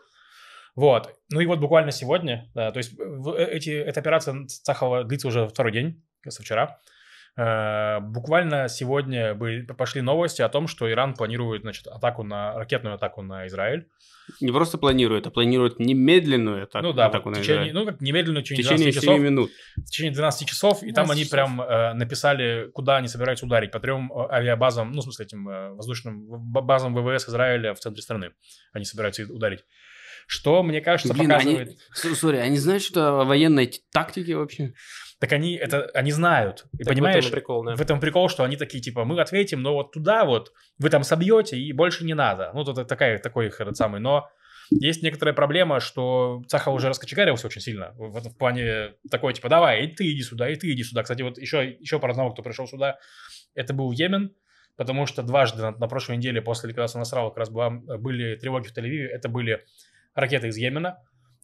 Вот. Ну и вот буквально сегодня, да, то есть э, эти, эта операция цахова длится уже второй день, со вчера. Э, буквально сегодня были, пошли новости о том, что Иран планирует значит, атаку на, ракетную атаку на Израиль. Не просто планирует, а планирует немедленную атаку, ну, да, атаку вот, на течение, Израиль. Ну, как немедленную, В через в течение 12 часов. минут. В течение 12 часов, и 12 там они часов. прям э, написали, куда они собираются ударить. По трем э, авиабазам, ну, в смысле, этим э, воздушным базам ВВС Израиля в центре страны они собираются ударить что, мне кажется, Блин, показывает... сори, а они знают, что военные тактики вообще? Так они это они знают. И так понимаешь, в этом, прикол, в этом прикол, что они такие типа мы ответим, но вот туда вот вы там собьете и больше не надо. Ну тут такая такой их этот самый, но есть некоторая проблема, что Цаха уже раскочегарился очень сильно в этом плане такой типа давай и ты иди сюда и ты иди сюда. Кстати, вот еще еще пара знакомых, кто пришел сюда, это был Йемен. Потому что дважды на, на прошлой неделе после ликвидации Насрала как раз была, были тревоги в тель Это были ракеты из Йемена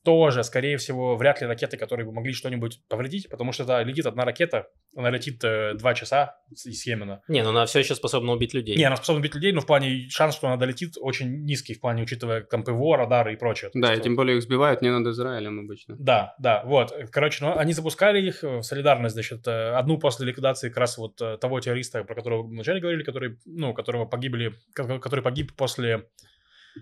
тоже, скорее всего, вряд ли ракеты, которые бы могли что-нибудь повредить, потому что да, летит одна ракета, она летит э, два часа из Йемена. Не, но ну она все еще способна убить людей. Не, она способна убить людей, но в плане шанс, что она долетит, очень низкий, в плане учитывая там ПВО, радары и прочее. Да, и типа. тем более их сбивают не над Израилем обычно. Да, да, вот. Короче, ну, они запускали их в солидарность, значит, э, одну после ликвидации как раз вот э, того террориста, про которого мы вначале говорили, который, ну, которого погибли, который погиб после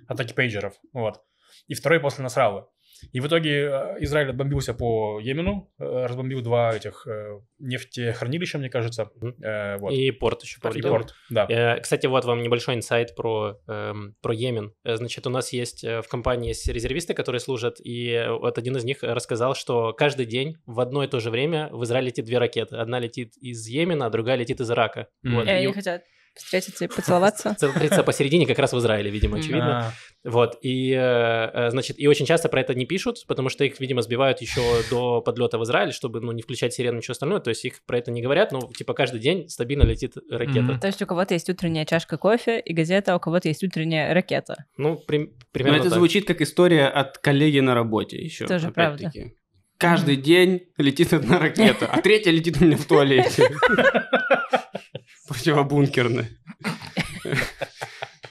атаки пейджеров, вот. И второй после Насралы. И в итоге э, Израиль отбомбился по Йемену, э, разбомбил два этих э, нефтехранилища, мне кажется. Вот. И порт еще повредил. И порт, да. Кстати, вот вам небольшой инсайт про, эм, про Йемен. Значит, у нас есть в компании есть резервисты, которые служат, и вот один из них рассказал, что каждый день в одно и то же время в Израиле летит две ракеты. Одна летит из Йемена, а другая летит из Ирака. Mm-hmm. Вот. И они хотят встретиться и поцеловаться. Встретиться посередине, как раз в Израиле, видимо, очевидно. Вот, и, э, э, значит, и очень часто про это не пишут, потому что их, видимо, сбивают еще до подлета в Израиль, чтобы, ну, не включать сирену, ничего остальное, то есть их про это не говорят, но, типа, каждый день стабильно летит ракета. То есть у кого-то есть утренняя чашка кофе и газета, а у кого-то есть утренняя ракета. Ну, примерно Но это звучит как история от коллеги на работе еще, Тоже правда. Каждый день летит одна ракета, а третья летит у меня в туалете. [LAUGHS] противобункерные.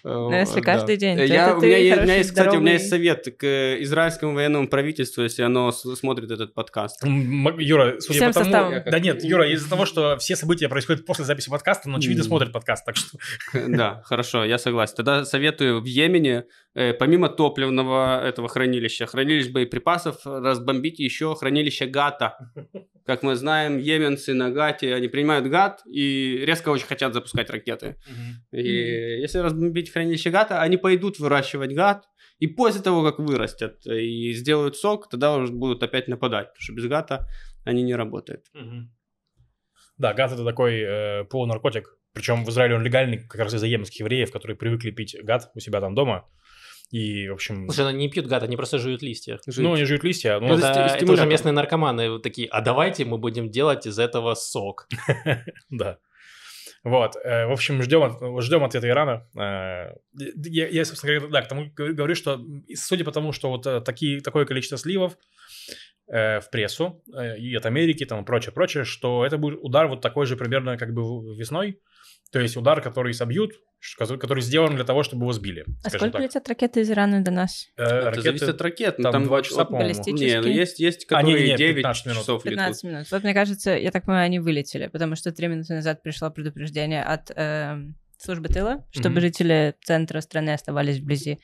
Но ну, э, если каждый день, я, у, меня, у меня есть, кстати, у меня есть совет к израильскому военному правительству, если оно смотрит этот подкаст. Юра, судя по тому... Да нет, Юра, из-за того, что все события происходят после записи подкаста, но очевидно смотрит подкаст, так что... [LAUGHS] Да, хорошо, я согласен. Тогда советую в Йемене Э, помимо топливного этого хранилища, хранилищ боеприпасов, разбомбить еще хранилище ГАТа. [LAUGHS] Как мы знаем, йеменцы на ГАТе, они принимают ГАТ и резко очень хотят запускать ракеты. И если разбомбить хранилище ГАТа, они пойдут выращивать ГАТ, и после того, как вырастят э, и сделают сок, тогда уже будут опять нападать, потому что без ГАТа они не работают. Да, ГАТ это такой э, полунаркотик, причем в Израиле он легальный как раз из-за йеменских евреев, которые привыкли пить гад у себя там дома. И, в общем... Слушай, ну, они не пьют гад, они просто жуют листья. Жуют. Ну, они жуют листья. Ну, ну это, это, это уже местные наркоманы такие, а давайте мы будем делать из этого сок. [LAUGHS] Да. Вот, э, в общем, ждем, ждем ответа Ирана. Э, я, я собственно, да, к тому говорю, что судя по тому, что вот э, такие, такое количество сливов в прессу и от Америки там, прочее, прочее, что это будет удар вот такой же примерно как бы весной, то есть удар, который собьют, который сделан для того, чтобы его сбили. А сколько так. летят ракеты из Ирана до нас? Э, Это ракеты... зависит от ракет. Ну, там, там 2 часа, по-моему. Не, ну есть, есть которые а, не, не, 9 15 минут. часов 15 минут. Вот, мне кажется, я так понимаю, они вылетели, потому что 3 минуты назад пришло предупреждение от... Э, службы тыла, чтобы mm-hmm. жители центра страны оставались вблизи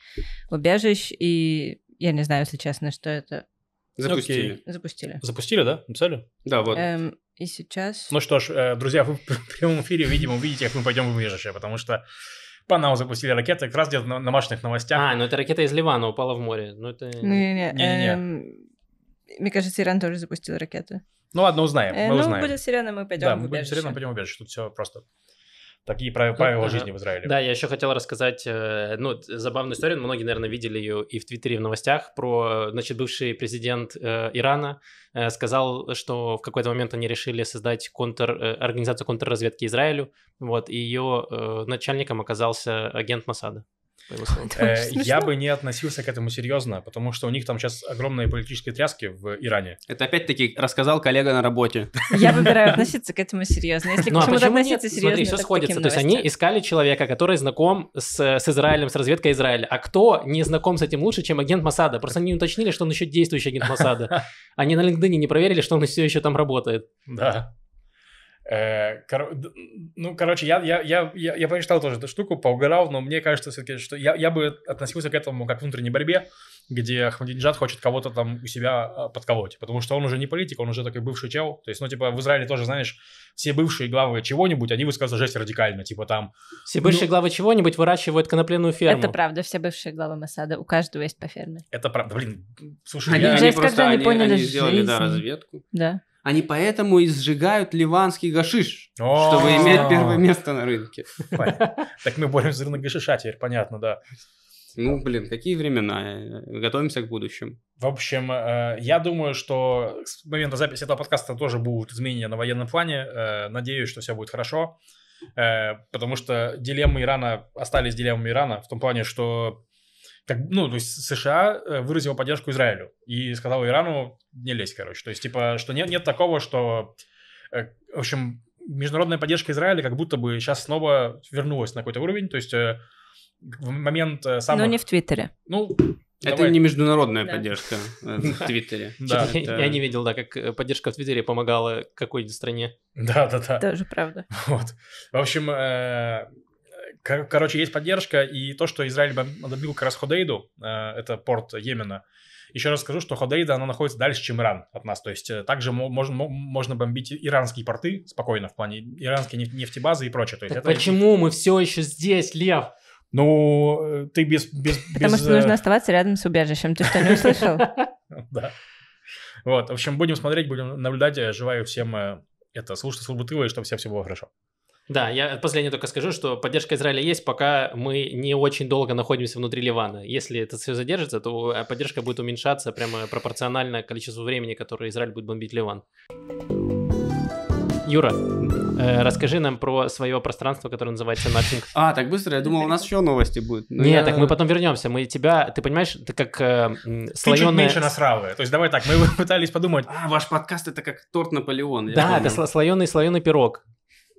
убежищ, и я не знаю, если честно, что это Запустили. Окей. Запустили. Запустили, да? Написали? Да, вот. Эм, и сейчас... Ну что ж, э, друзья, вы [LAUGHS] в прямом эфире, видимо, увидите, как мы пойдем в убежище, потому что по нам запустили ракеты, как раз где-то на, на мощных новостях. А, ну это ракета из Ливана упала в море. Ну это... Ну, Не-не-не. Эм, мне кажется, Иран тоже запустил ракеты. Ну ладно, узнаем. Э, мы ну, узнаем. будет сирена, мы пойдем да, в убежище. Да, будет сирена, мы пойдем в убежище. Тут все просто Такие правила, ну, правила ну, жизни в Израиле. Да, я еще хотел рассказать, э, ну, забавную историю, ну, многие, наверное, видели ее и в Твиттере, и в новостях, про, значит, бывший президент э, Ирана э, сказал, что в какой-то момент они решили создать контр, организацию контрразведки Израилю, вот, и ее начальником оказался агент Масада. Э, я бы не относился к этому серьезно, потому что у них там сейчас огромные политические тряски в Иране. Это опять-таки рассказал коллега на работе. Я выбираю [LAUGHS] относиться к этому серьезно. Если ну, а к чему-то относиться серьезно, Смотри, все сходится. То есть они искали человека, который знаком с, с Израилем, с разведкой Израиля. А кто не знаком с этим лучше, чем агент Масада? Просто они уточнили, что он еще действующий агент Масада. [LAUGHS] Они на LinkedIn не проверили, что он все еще там работает. Да. Э, кор... Ну, короче, я, я, я, я, я прочитал тоже эту штуку, поугарал, но мне кажется все-таки, что я, я бы относился к этому как к внутренней борьбе, где Ахмадинежад хочет кого-то там у себя а, подколоть, потому что он уже не политик, он уже такой бывший чел, то есть, ну, типа, в Израиле тоже, знаешь, все бывшие главы чего-нибудь, они высказывают жесть радикально, типа там... Все бывшие ну... главы чего-нибудь выращивают конопляную ферму. Это правда, все бывшие главы Масада, у каждого есть по ферме. Это правда, блин, слушай, они, я... они, просто, они, они сделали, да, разведку. Да. Они поэтому и сжигают ливанский гашиш, чтобы а. иметь первое место на рынке. Так мы боремся за рынок гашиша теперь, понятно, да. Ну, блин, какие времена? Э, готовимся к будущему. В общем, э, я думаю, что с момента записи этого подкаста тоже будут изменения на военном плане. Э, надеюсь, что все будет хорошо. Потому что дилеммы Ирана остались дилеммами Ирана в том плане, что так, ну, то есть США э, выразила поддержку Израилю и сказала Ирану не лезь, короче. То есть, типа, что нет, нет такого, что, э, в общем, международная поддержка Израиля как будто бы сейчас снова вернулась на какой-то уровень. То есть, э, в момент самых... Но не в Твиттере. Ну, это Давай. не международная да. поддержка [LAUGHS] в Твиттере. Да, я не видел, да, как поддержка в Твиттере помогала какой-нибудь стране. Да, да, да. Тоже правда. [LAUGHS] Вот. В общем, Кор- короче, есть поддержка, и то, что Израиль добил как раз Ходейду, э, это порт Йемена, еще раз скажу, что Ходейда, она находится дальше, чем Иран от нас. То есть э, также можно, можно бомбить иранские порты спокойно в плане иранские нефтебазы и прочее. То есть, это почему мы все еще здесь, Лев? Ну, э, ты без... без Потому без... что нужно оставаться рядом с убежищем. Ты что, не услышал? [LAUGHS] Да. Вот, в общем, будем смотреть, будем наблюдать. Желаю всем это слушать с тыла, чтобы все все было хорошо. Да, я последнее только скажу, что поддержка Израиля есть, пока мы не очень долго находимся внутри Ливана. Если это все задержится, то э, поддержка будет уменьшаться прямо пропорционально количеству времени, которое Израиль будет бомбить Ливан. Юра, э, расскажи нам про свое пространство, которое называется Nothing. А, так быстро? Я думал, у нас еще новости будут. Но ну, Нет, я... так мы потом вернемся. Мы тебя, ты понимаешь, ты как э, слоеная... Ты чуть меньше насравы. То есть давай так, мы [LAUGHS] пытались подумать. А, ваш подкаст это как торт Наполеон. Да, это слоеный, слоеный пирог.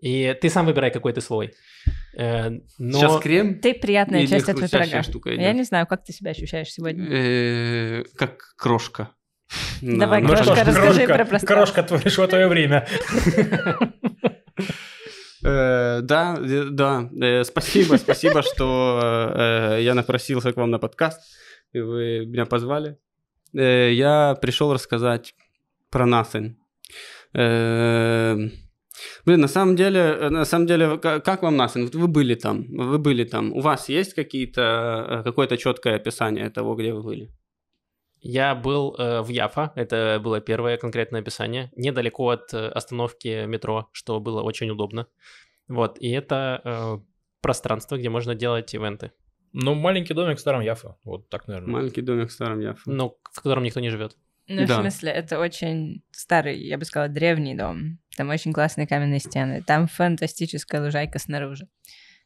И ты сам выбирай, какой ты слой. Э, но... Сейчас крем? Ты приятная часть этого пирога. Штука Я не знаю, как ты себя ощущаешь сегодня. Э, как крошка. Давай, крошка, расскажи про пространство. Крошка, твое пришло твое время. Э, да, да, спасибо, спасибо, что я напросился к вам на подкаст, и вы меня позвали. Я пришел рассказать про Nothing. Блин, на самом деле, э, на самом деле, как вам нас? Вы были там, вы были там. У вас есть какие-то э, какое-то четкое описание того, где вы были? Я был э, в Яфа, это было первое конкретное описание, недалеко от э, остановки метро, что было очень удобно. Вот, и это э, пространство, где можно делать ивенты. Ну, маленький домик в старом Яфа, вот так, наверное. Маленький домик в старом Яфа. Ну, в котором никто не живет. Ну, да. в смысле, это очень старый, я бы сказала, древний дом. Там очень классные каменные стены. Там фантастическая лужайка снаружи.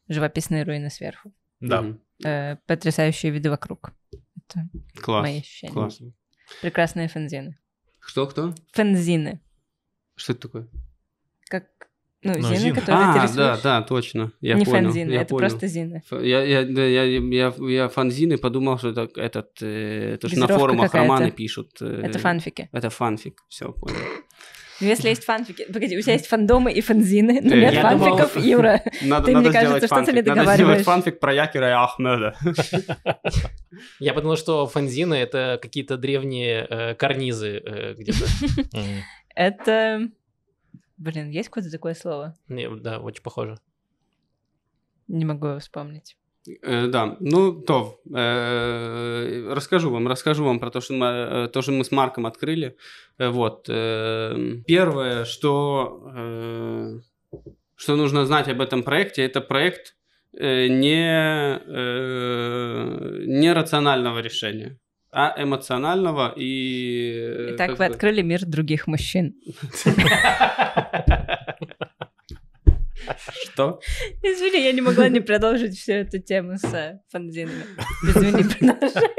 Живописные руины сверху. Да. Э, потрясающие виды вокруг. Это Класс. мои ощущения. Класс. Прекрасные фензины. Что, кто? Фензины. Что это такое? Как ну, ну Зина, Зина, которую а, ты рисуешь. да, да, точно. Я не понял, фанзин, я это понял. просто Зина. Я, я, я, я, я фанзин подумал, что это, этот, э, это же на форумах романы пишут. Э, это фанфики. Это фанфик, все, понял. Ну, если есть фанфики... Погоди, у тебя есть фандомы и фанзины, но ну, нет я фанфиков, думал... [LAUGHS] Юра. Надо, ты, надо мне кажется, что-то не договариваешь. Надо сделать фанфик про Якера и Ахмеда. [LAUGHS] Я подумал, что фанзины — это какие-то древние э, карнизы э, где-то. [LAUGHS] Это... Блин, есть какое-то такое слово? Не, да, очень похоже. Не могу его вспомнить. Э, да, ну, то, э, расскажу вам, расскажу вам про то, что мы, э, то, что мы с Марком открыли. Э, вот, э, первое, что, э, что нужно знать об этом проекте, это проект не, не рационального решения а эмоционального и... Э, Итак, вы бы... открыли мир других мужчин. Что? Извини, я не могла не продолжить всю эту тему с э, фанзинами. Извини, продолжай.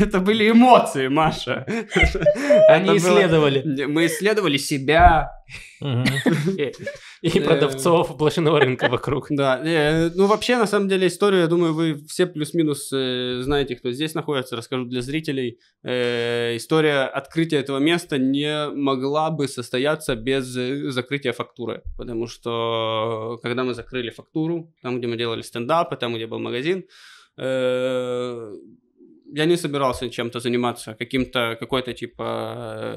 Это были эмоции, Маша. [LAUGHS] Они исследовали. Мы исследовали себя, и э, продавцов блошиного рынка вокруг. [LAUGHS] Да, ну вообще, на самом деле, историю, я думаю, вы все плюс-минус э, знаете, кто здесь находится, расскажу для зрителей. Э, история открытия этого места не могла бы состояться без закрытия фактуры, потому что когда мы закрыли фактуру, там, где мы делали стендапы, там, где был магазин, я не собирался чем-то заниматься, каким-то, какой-то типа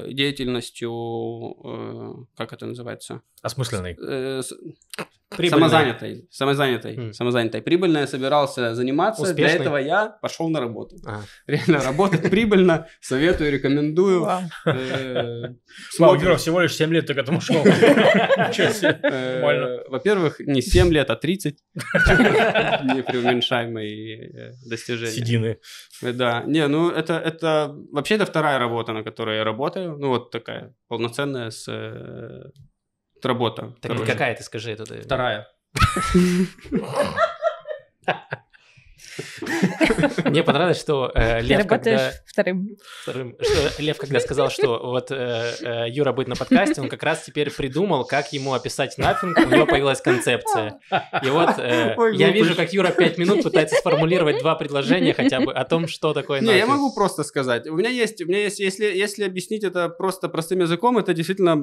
э, деятельностью, э, как это называется? Осмысленной. Э, Прибыльная. Самозанятой, самозанятой, mm. самозанятой. Прибыльно я собирался заниматься, Успешный? для этого я пошел на работу. Ага. Реально, работать прибыльно, советую, рекомендую. Слава Геро, всего лишь 7 лет ты к этому шел. [LAUGHS] Во-первых, не 7 лет, а 30. [LAUGHS] Непреуменьшаемые достижения. Седины. Да, не, ну это, это вообще это вторая работа, на которой я работаю, ну вот такая полноценная с э, работа. Так какая ты скажи это? Вторая. [LAUGHS] Мне понравилось, что э, Лев, когда... Лев, когда сказал, что вот э, э, Юра будет на подкасте, он как раз теперь придумал, как ему описать нафинг, у него появилась концепция. И вот я ну, вижу, как Юра пять минут пытается сформулировать два предложения хотя бы о том, что такое нафинг. Не, я могу просто сказать. У меня есть, у меня есть, если, если объяснить это просто простым языком, это действительно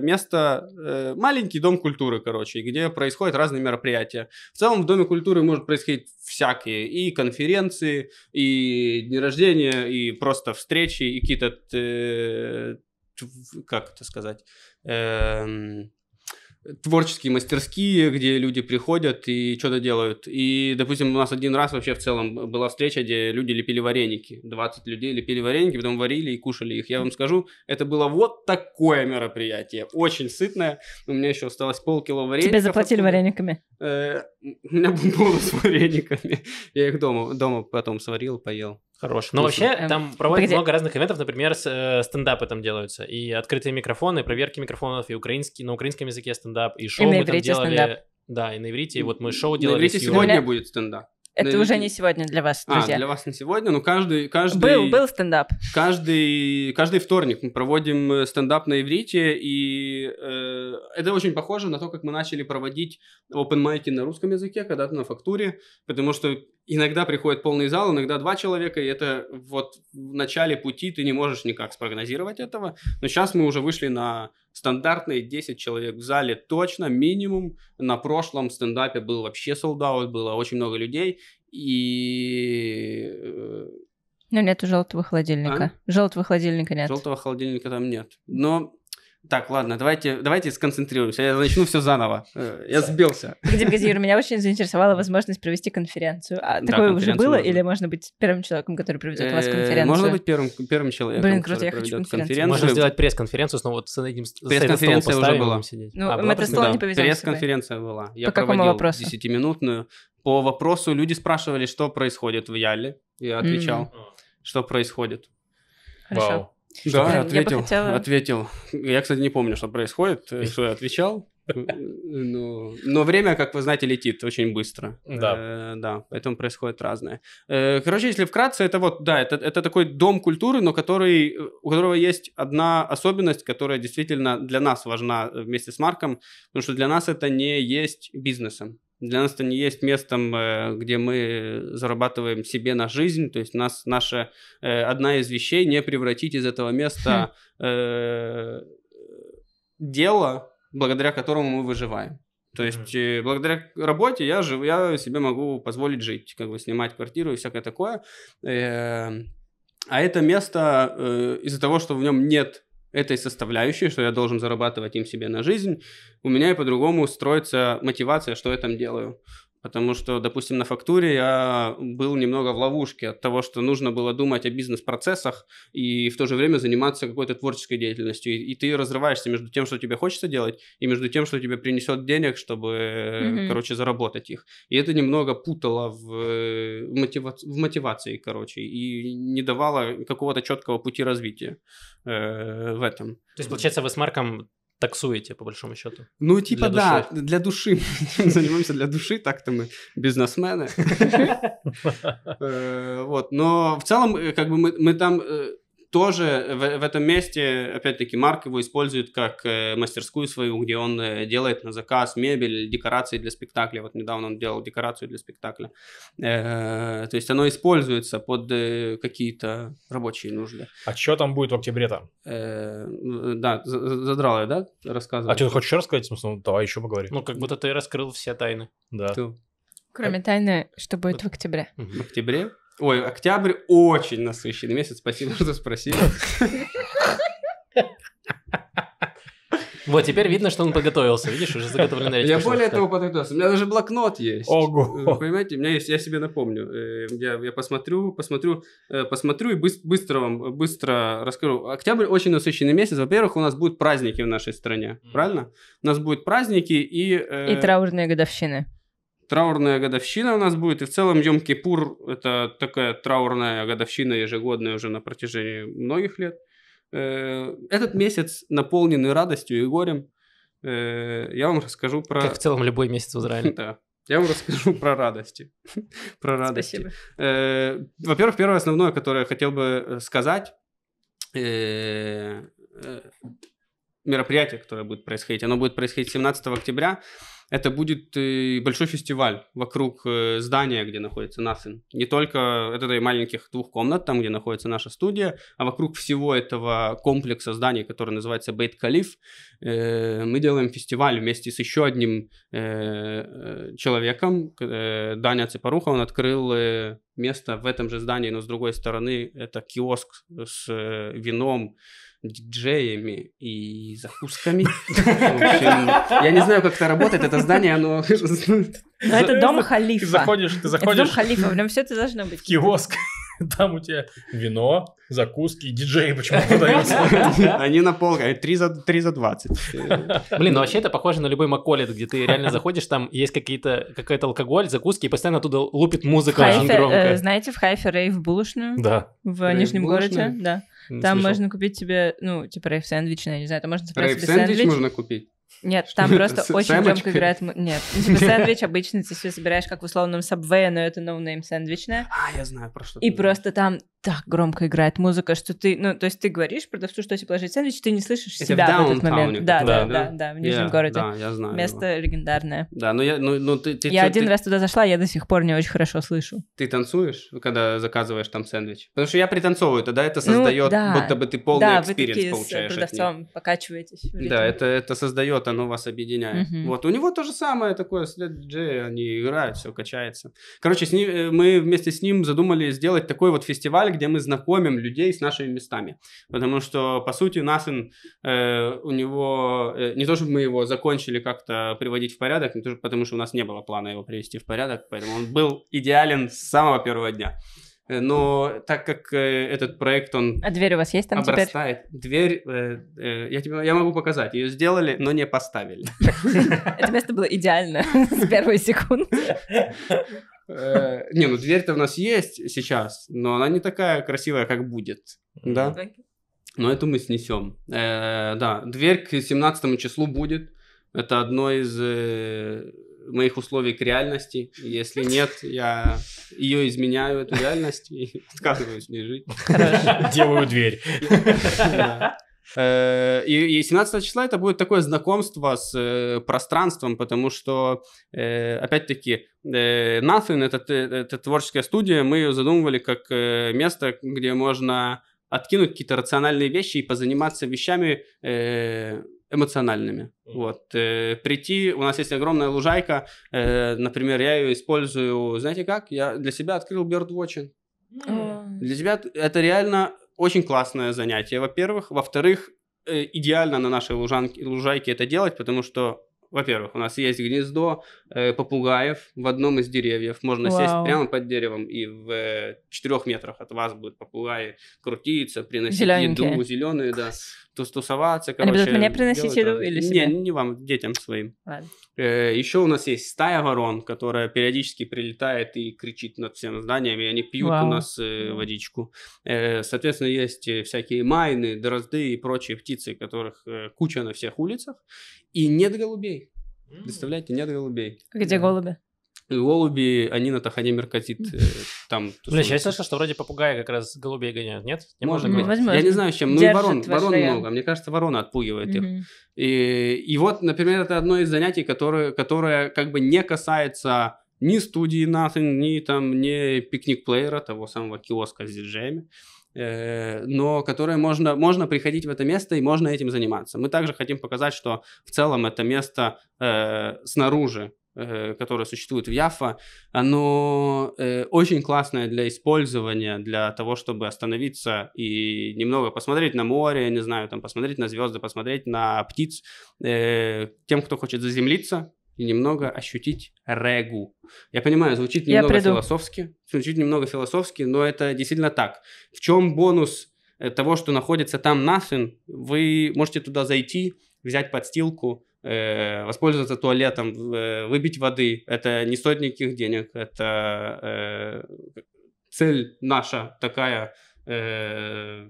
место, маленький дом культуры, короче, где происходят разные мероприятия. В целом в Доме культуры может происходить всякие, и конференции, и дни рождения, и просто встречи, и какие-то, э, как это сказать, э, творческие мастерские, где люди приходят и что-то делают. И, допустим, у нас один раз вообще в целом была встреча, где люди лепили вареники. 20 людей лепили вареники, потом варили и кушали их. Я вам скажу, это было вот такое мероприятие. Очень сытное. У меня еще осталось полкило вареников. Тебе заплатили варениками? Э, у меня был [LAUGHS] с варениками. Я их дома, дома потом сварил, поел. Хорош. Но вообще эм, там проводят много разных ивентов, например, э, стендапы там делаются, и открытые микрофоны, проверки микрофонов, и украинский, на украинском языке стендап, и шоу мы там делали. Да, и на иврите, и вот мы шоу делали. На иврите сегодня будет стендап. Это уже не сегодня для вас, а, друзья. А, для вас не сегодня, но каждый... каждый был, был стендап. Каждый, каждый вторник мы проводим э, стендап на иврите, и э, это очень похоже на то, как мы начали проводить open на русском языке когда-то на фактуре, потому что Иногда приходит полный зал, иногда два человека, и это вот в начале пути ты не можешь никак спрогнозировать этого. Но сейчас мы уже вышли на стандартные 10 человек в зале точно, минимум. На прошлом стендапе был вообще солдат, было очень много людей. И... Э, ну, нету желтого холодильника. А? Желтого холодильника нет. Желтого холодильника там нет. Но так, ладно, давайте, давайте сконцентрируемся. Я начну все заново. Э, я сбился. Где Газир, [LAUGHS] меня очень заинтересовала возможность провести конференцию. А такое уже было? Или можно быть первым человеком, который у вас э, конференцию? Можно быть первым, первым человеком, Блин, круто, я хочу конференцию. Можно сделать пресс-конференцию, снова вот с одним Пресс-конференция уже была. Ну, а, мы это стол не повезем Пресс-конференция была. Я проводил какому вопросу? 10 По вопросу люди спрашивали, что происходит в Яле. Я отвечал, что происходит. Хорошо. Вау да, я, ответил, хотела... ответил. Я, кстати, не помню, что происходит, э, что я отвечал. Но, но время, как вы знаете, летит очень быстро. Да. Э, да, поэтому происходит разное. Э, короче, если вкратце, это вот, да, это, это такой дом культуры, но который, э, у которого есть одна особенность, которая действительно для нас важна э, вместе с Марком, потому что для нас это не есть бизнесом. Для нас это не есть местом, э, где мы зарабатываем себе на жизнь. То есть нас наша э, одна из вещей не превратить из этого места хм. э, дело, благодаря которому мы выживаем. То есть mm-hmm. благодаря работе я жив, я себе могу позволить жить, как бы снимать квартиру и всякое такое. Э, а это место э, из-за того, что в нем нет этой составляющей, что я должен зарабатывать им себе на жизнь, у меня и по-другому строится мотивация, что я там делаю. Потому что, допустим, на фактуре я был немного в ловушке от того, что нужно было думать о бизнес-процессах и в то же время заниматься какой-то творческой деятельностью. И, ты разрываешься между тем, что тебе хочется делать, и между тем, что тебе принесет денег, чтобы, mm-hmm. короче, заработать их. И это немного путало в, э, мотива... в мотивации, короче, и не давало какого-то четкого пути развития э, в этом. То есть, получается, вы с Марком таксуете, по большому счету. Ну, типа, для да, для души. Занимаемся для души, так-то мы бизнесмены. [LAUGHS] Э, вот, но в целом, э, как бы мы там э, тоже э, в, в этом месте, опять-таки, Марк его использует как э, мастерскую свою, где он э, делает на заказ мебель, декорации для спектакля. Вот недавно он делал декорацию для спектакля. Э, то есть оно используется под э, какие-то рабочие нужды. А что там будет в октябре-то? Э, да, задрал я, да, рассказывал? А что, ты хочешь рассказать? Ну, давай еще поговорим. Ну, как будто ты раскрыл все тайны. Да. Ты... Кроме тайны, что будет в октябре. В октябре? Ой, а. октябрь очень насыщенный месяц. Спасибо, [LAUGHS] что спросили. Вот, теперь видно, что он подготовился. Видишь, уже заготовленная речь. Я более того подготовился. У меня даже блокнот есть. Ого. понимаете, у меня есть, я себе напомню. Э, я, я посмотрю, посмотрю, э, посмотрю и быстро вам, быстро расскажу. Октябрь очень насыщенный месяц. Во-первых, у нас будут праздники в нашей стране, правильно? У нас будут праздники и... Э, и траурные годовщины траурная годовщина у нас будет, и в целом Йом-Кипур – это такая траурная годовщина ежегодная уже на протяжении многих лет. Э, этот месяц наполненный радостью и горем. Э, я вам расскажу про... Как в целом любой месяц в Израиле. [LAUGHS] Да. Я вам расскажу про радости. [LAUGHS] Про радости. Э, во-первых, первое основное, которое я хотел бы сказать, мероприятие, которое будет происходить, оно будет происходить 17 октября это будет э, большой фестиваль вокруг э, здания, где находится Nothing. Не только от этой маленьких двух комнат, там, где находится наша студия, а вокруг всего этого комплекса зданий, который называется Бейт Калиф, э, мы делаем фестиваль вместе с еще одним человеком, Даня Цепаруха, он открыл место в этом же здании, но с другой стороны это киоск с вином, диджеями и закусками. [LAUGHS] Я не знаю, как это работает, это здание, оно... [LAUGHS] Но это дом халифа. Ты заходишь, ты заходишь... Это дом халифа, в нем все это должно быть. киоск. [LAUGHS] Там у тебя вино, закуски, диджеи почему продаются. Они на пол, 3 за, 3 за 20. Блин, ну вообще это похоже на любой Маколит, где ты реально заходишь, там есть какие-то, какой-то алкоголь, закуски, и постоянно оттуда лупит музыка очень э, громко. Знаете, в Хайфе рейв булочную? Да. В Нижнем городе, да. Не там слышал. можно купить тебе, ну, типа рейф-сэндвич, ну, я не знаю, там можно собрать себе сэндвич. можно купить? Нет, там просто очень громко играет... Нет, ну, типа сэндвич обычный, ты себе собираешь, как в условном сабве, но это ноунейм сэндвичная. А, я знаю про что И просто там так громко играет музыка, что ты, ну, то есть ты говоришь продавцу, что тебе положить сэндвич, ты не слышишь себя в, в этот момент. Да, да, да, да, да, в Нижнем yeah, городе. Да, я знаю. Место его. легендарное. Да, но ну я, ну, ну ты, ты. Я ты, один ты... раз туда зашла, я до сих пор не очень хорошо слышу. Ты танцуешь, когда заказываешь там сэндвич? Потому что я пританцовываю, тогда это создает, ну, да. будто бы ты полный да, экспириенс вы получаешь. с продавцом покачиваетесь. Да, это, это создает, оно вас объединяет. Угу. Вот, у него то же самое такое, след Джей, они играют, все качается. Короче, с ним, э, мы вместе с ним задумали сделать такой вот фестиваль, фестиваль, где мы знакомим людей с нашими местами. Потому что, по сути, Насен, э, у него... Э, не то, чтобы мы его закончили как-то приводить в порядок, не то, потому что у нас не было плана его привести в порядок, поэтому он был идеален с самого первого дня. Э, но так как э, этот проект, он... А дверь у вас есть там обрастает. теперь? Дверь, э, э, я, тебе, я могу показать. Ее сделали, но не поставили. [LAUGHS] Это место было идеально [LAUGHS] с первой секунды. [LAUGHS] Э, не, ну дверь-то у нас есть сейчас, но она не такая красивая, как будет, да? Но эту мы снесем. Э, да, дверь к 17 числу будет. Это одно из э, моих условий к реальности. Если нет, я ее изменяю, эту реальность, и отказываюсь в ней жить. Делаю дверь. Э, и 17 числа это будет такое знакомство с э, пространством, потому что, э, опять-таки, Nothing, это, это творческая студия, мы ее задумывали как место, где можно откинуть какие-то рациональные вещи и позаниматься вещами эмоциональными. Вот. прийти, у нас есть огромная лужайка, например, я ее использую, знаете как, я для себя открыл birdwatching. Mm. Для тебя это реально очень классное занятие, во-первых. Во-вторых, э, идеально на нашей лужанке, лужайке это делать, потому что во-первых, у нас есть гнездо э, попугаев в одном из деревьев. Можно Вау. сесть прямо под деревом, и в э, 4 метрах от вас будут попугаи крутиться, приносить Зелененькие. еду, зеленые, Класс. да, тусоваться. Короче, Они будут мне приносить еду или себе? Не, не вам, детям своим. Ладно. Э, Еще у нас есть стая ворон, которая периодически прилетает и кричит над всеми зданиями. они пьют Вау. у нас э, водичку. Э, соответственно, есть всякие майны, дрозды и прочие птицы, которых куча на всех улицах. И нет голубей. Представляете, нет голубей. Где да. голуби? голуби, они на Тахане Меркатит э, там... Бля, я слышал, что вроде попугаи как раз голубей гоняют, нет? Не можно говорить? Возможно. Я не знаю, с чем. Ну и ворон, ворон много. Мне кажется, ворона отпугивает их. И, и вот, например, это одно из занятий, которое, которое как бы не касается ни студии Nothing, ни там, ни пикник-плеера, того самого киоска с диджеями э, но которое можно, можно приходить в это место и можно этим заниматься. Мы также хотим показать, что в целом это место э, снаружи Э, которое существует в Яфа, оно э, очень классное для использования, для того, чтобы остановиться и немного посмотреть на море, не знаю, там посмотреть на звезды, посмотреть на птиц. Э, тем, кто хочет заземлиться, и немного ощутить регу. Я понимаю, звучит немного философски, звучит немного философски, но это действительно так. В чем бонус того, что находится там нафин? Вы можете туда зайти, взять подстилку, э, воспользоваться туалетом, э, выпить воды. Это не стоит никаких денег. Это э, цель наша такая э,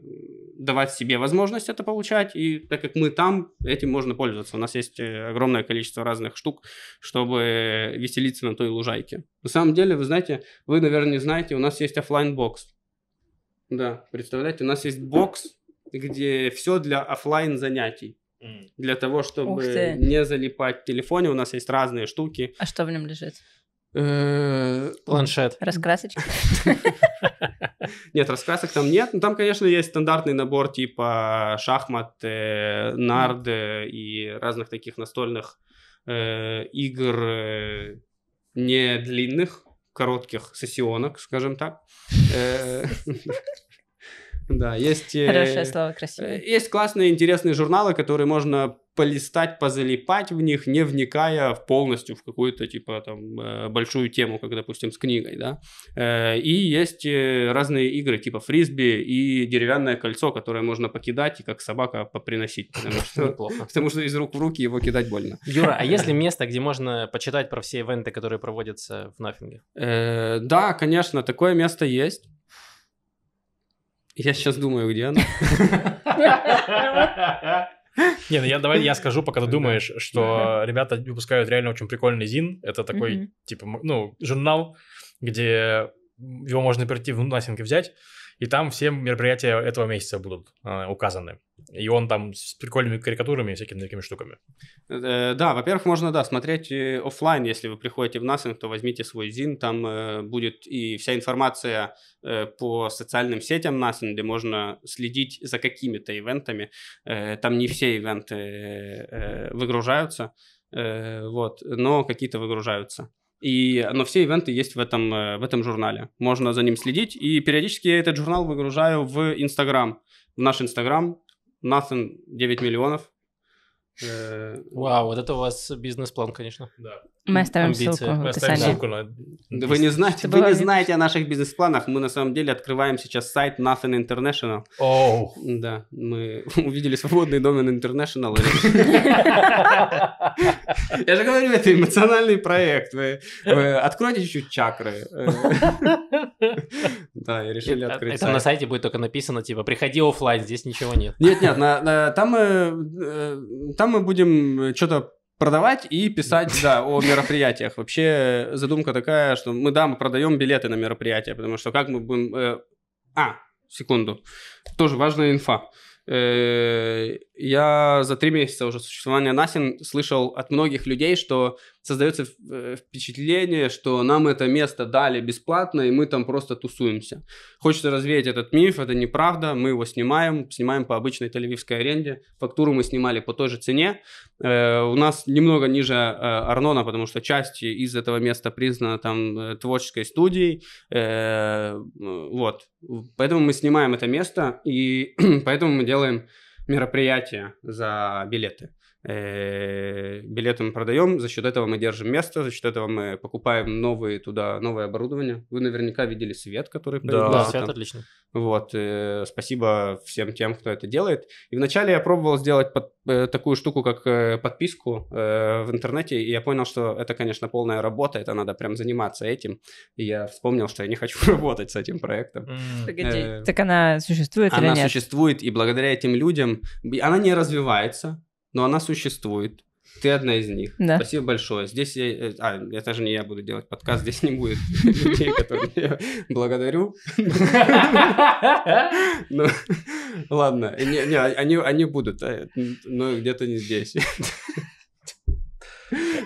давать себе возможность это получать, и так как мы там, этим можно пользоваться. У нас есть э, огромное количество разных штук, чтобы веселиться на той лужайке. На самом деле, вы знаете, вы, наверное, не знаете, у нас есть офлайн бокс Да, представляете, у нас есть бокс, где все для офлайн занятий. Для того, чтобы не залипать в телефоне, у нас есть разные штуки. А что в нем лежит? Э, Планшет. Раскрасочки. [LAUGHS] Нет, раскрасок там нет. Но ну, там, конечно, есть стандартный набор типа шахмат, э, нарды и разных таких настольных э, игр не длинных, коротких сессионок, скажем так. [LAUGHS] [LAUGHS] Да, есть... Э, Хорошее слово, красивое. Э, есть классные, интересные журналы, которые можно полистать, позалипать в них, не вникая полностью в какую-то, типа, там, э, большую тему, как, допустим, с книгой, да. И есть разные игры, типа фрисби и деревянное кольцо, которое можно покидать и как собака поприносить, потому что, [LAUGHS] плохо. потому что из рук в руки его кидать больно. Юра, а есть ли место, где можно почитать про все ивенты, которые проводятся в Нафинге? Да, конечно, такое место есть. Я сейчас думаю, где она. [LAUGHS] Не, ну я давай я скажу, пока ты думаешь, что ребята выпускают реально очень прикольный зин. Это такой, типа, ну, журнал, где его можно прийти в Насинг взять. И там все мероприятия этого месяца будут э, указаны. И он там с прикольными карикатурами и всякими такими штуками. Э, да, во-первых, можно, да, смотреть э, офлайн, если вы приходите в Насинг, то возьмите свой зин, там э, будет и вся информация э, по социальным сетям Насинг, где можно следить за какими-то ивентами. Э, там не все ивенты э, э выгружаются, э, вот, но какие-то выгружаются. И, но все ивенты есть в этом, э, в этом журнале. Можно за ним следить. И периодически я этот журнал выгружаю в Инстаграм. В наш Инстаграм. Nothing 9 миллионов. Э, Вау, вот это у вас бизнес-план, конечно. Да. Мы оставим амбиции. ссылку в описании. Ссылку на... Вы не знаете, вы не знаете о наших бизнес-планах. Мы на самом деле открываем сейчас сайт Nothing International. Oh. Да, мы [LAUGHS] увидели свободный домен International. Я же говорю, это эмоциональный проект. Вы откройте чуть-чуть чакры. [LAUGHS] Да, и решили а открыть Это на сайте будет только написано, типа, приходи офлайн, здесь ничего нет. Нет, нет, э, э, там мы будем что-то продавать и писать, да, о мероприятиях. Вообще задумка такая, что мы, да, мы продаем билеты на мероприятия, потому что как мы будем... Э, а, секунду. Тоже важная инфа. Э, я за три месяца уже существования Насин слышал от многих людей, что создается э, впечатление, что нам это место дали бесплатно, и мы там просто тусуемся. Хочется развеять этот миф, это неправда, мы его снимаем, снимаем по обычной тель аренде, фактуру мы снимали по той же цене, э, у нас немного ниже э, Арнона, потому что часть из этого места признана там творческой студией, вот, поэтому мы снимаем это место, и [CLEARS THROAT] поэтому мы делаем мероприятие за билеты. Э, билеты мы продаем, за счет этого мы держим место, за счет этого мы покупаем новые туда, новое оборудование. Вы наверняка видели свет, который появился. Да, свет отлично. Вот, э, спасибо всем тем, кто это делает. И вначале я пробовал сделать под, э, такую штуку, как подписку в интернете, и я понял, что это, конечно, полная работа, это надо прям заниматься этим. И я вспомнил, что я не хочу [LAUGHS] работать с этим проектом. Погоди, так она существует или нет? Она существует, и благодаря этим людям она не развивается, но она существует. Ты одна из них. Да. Спасибо большое. Здесь я... Э, а, это же не я буду делать подкаст, здесь не будет [LAUGHS] людей, которые я благодарю. Ладно, э, они будут, э, но где-то не здесь.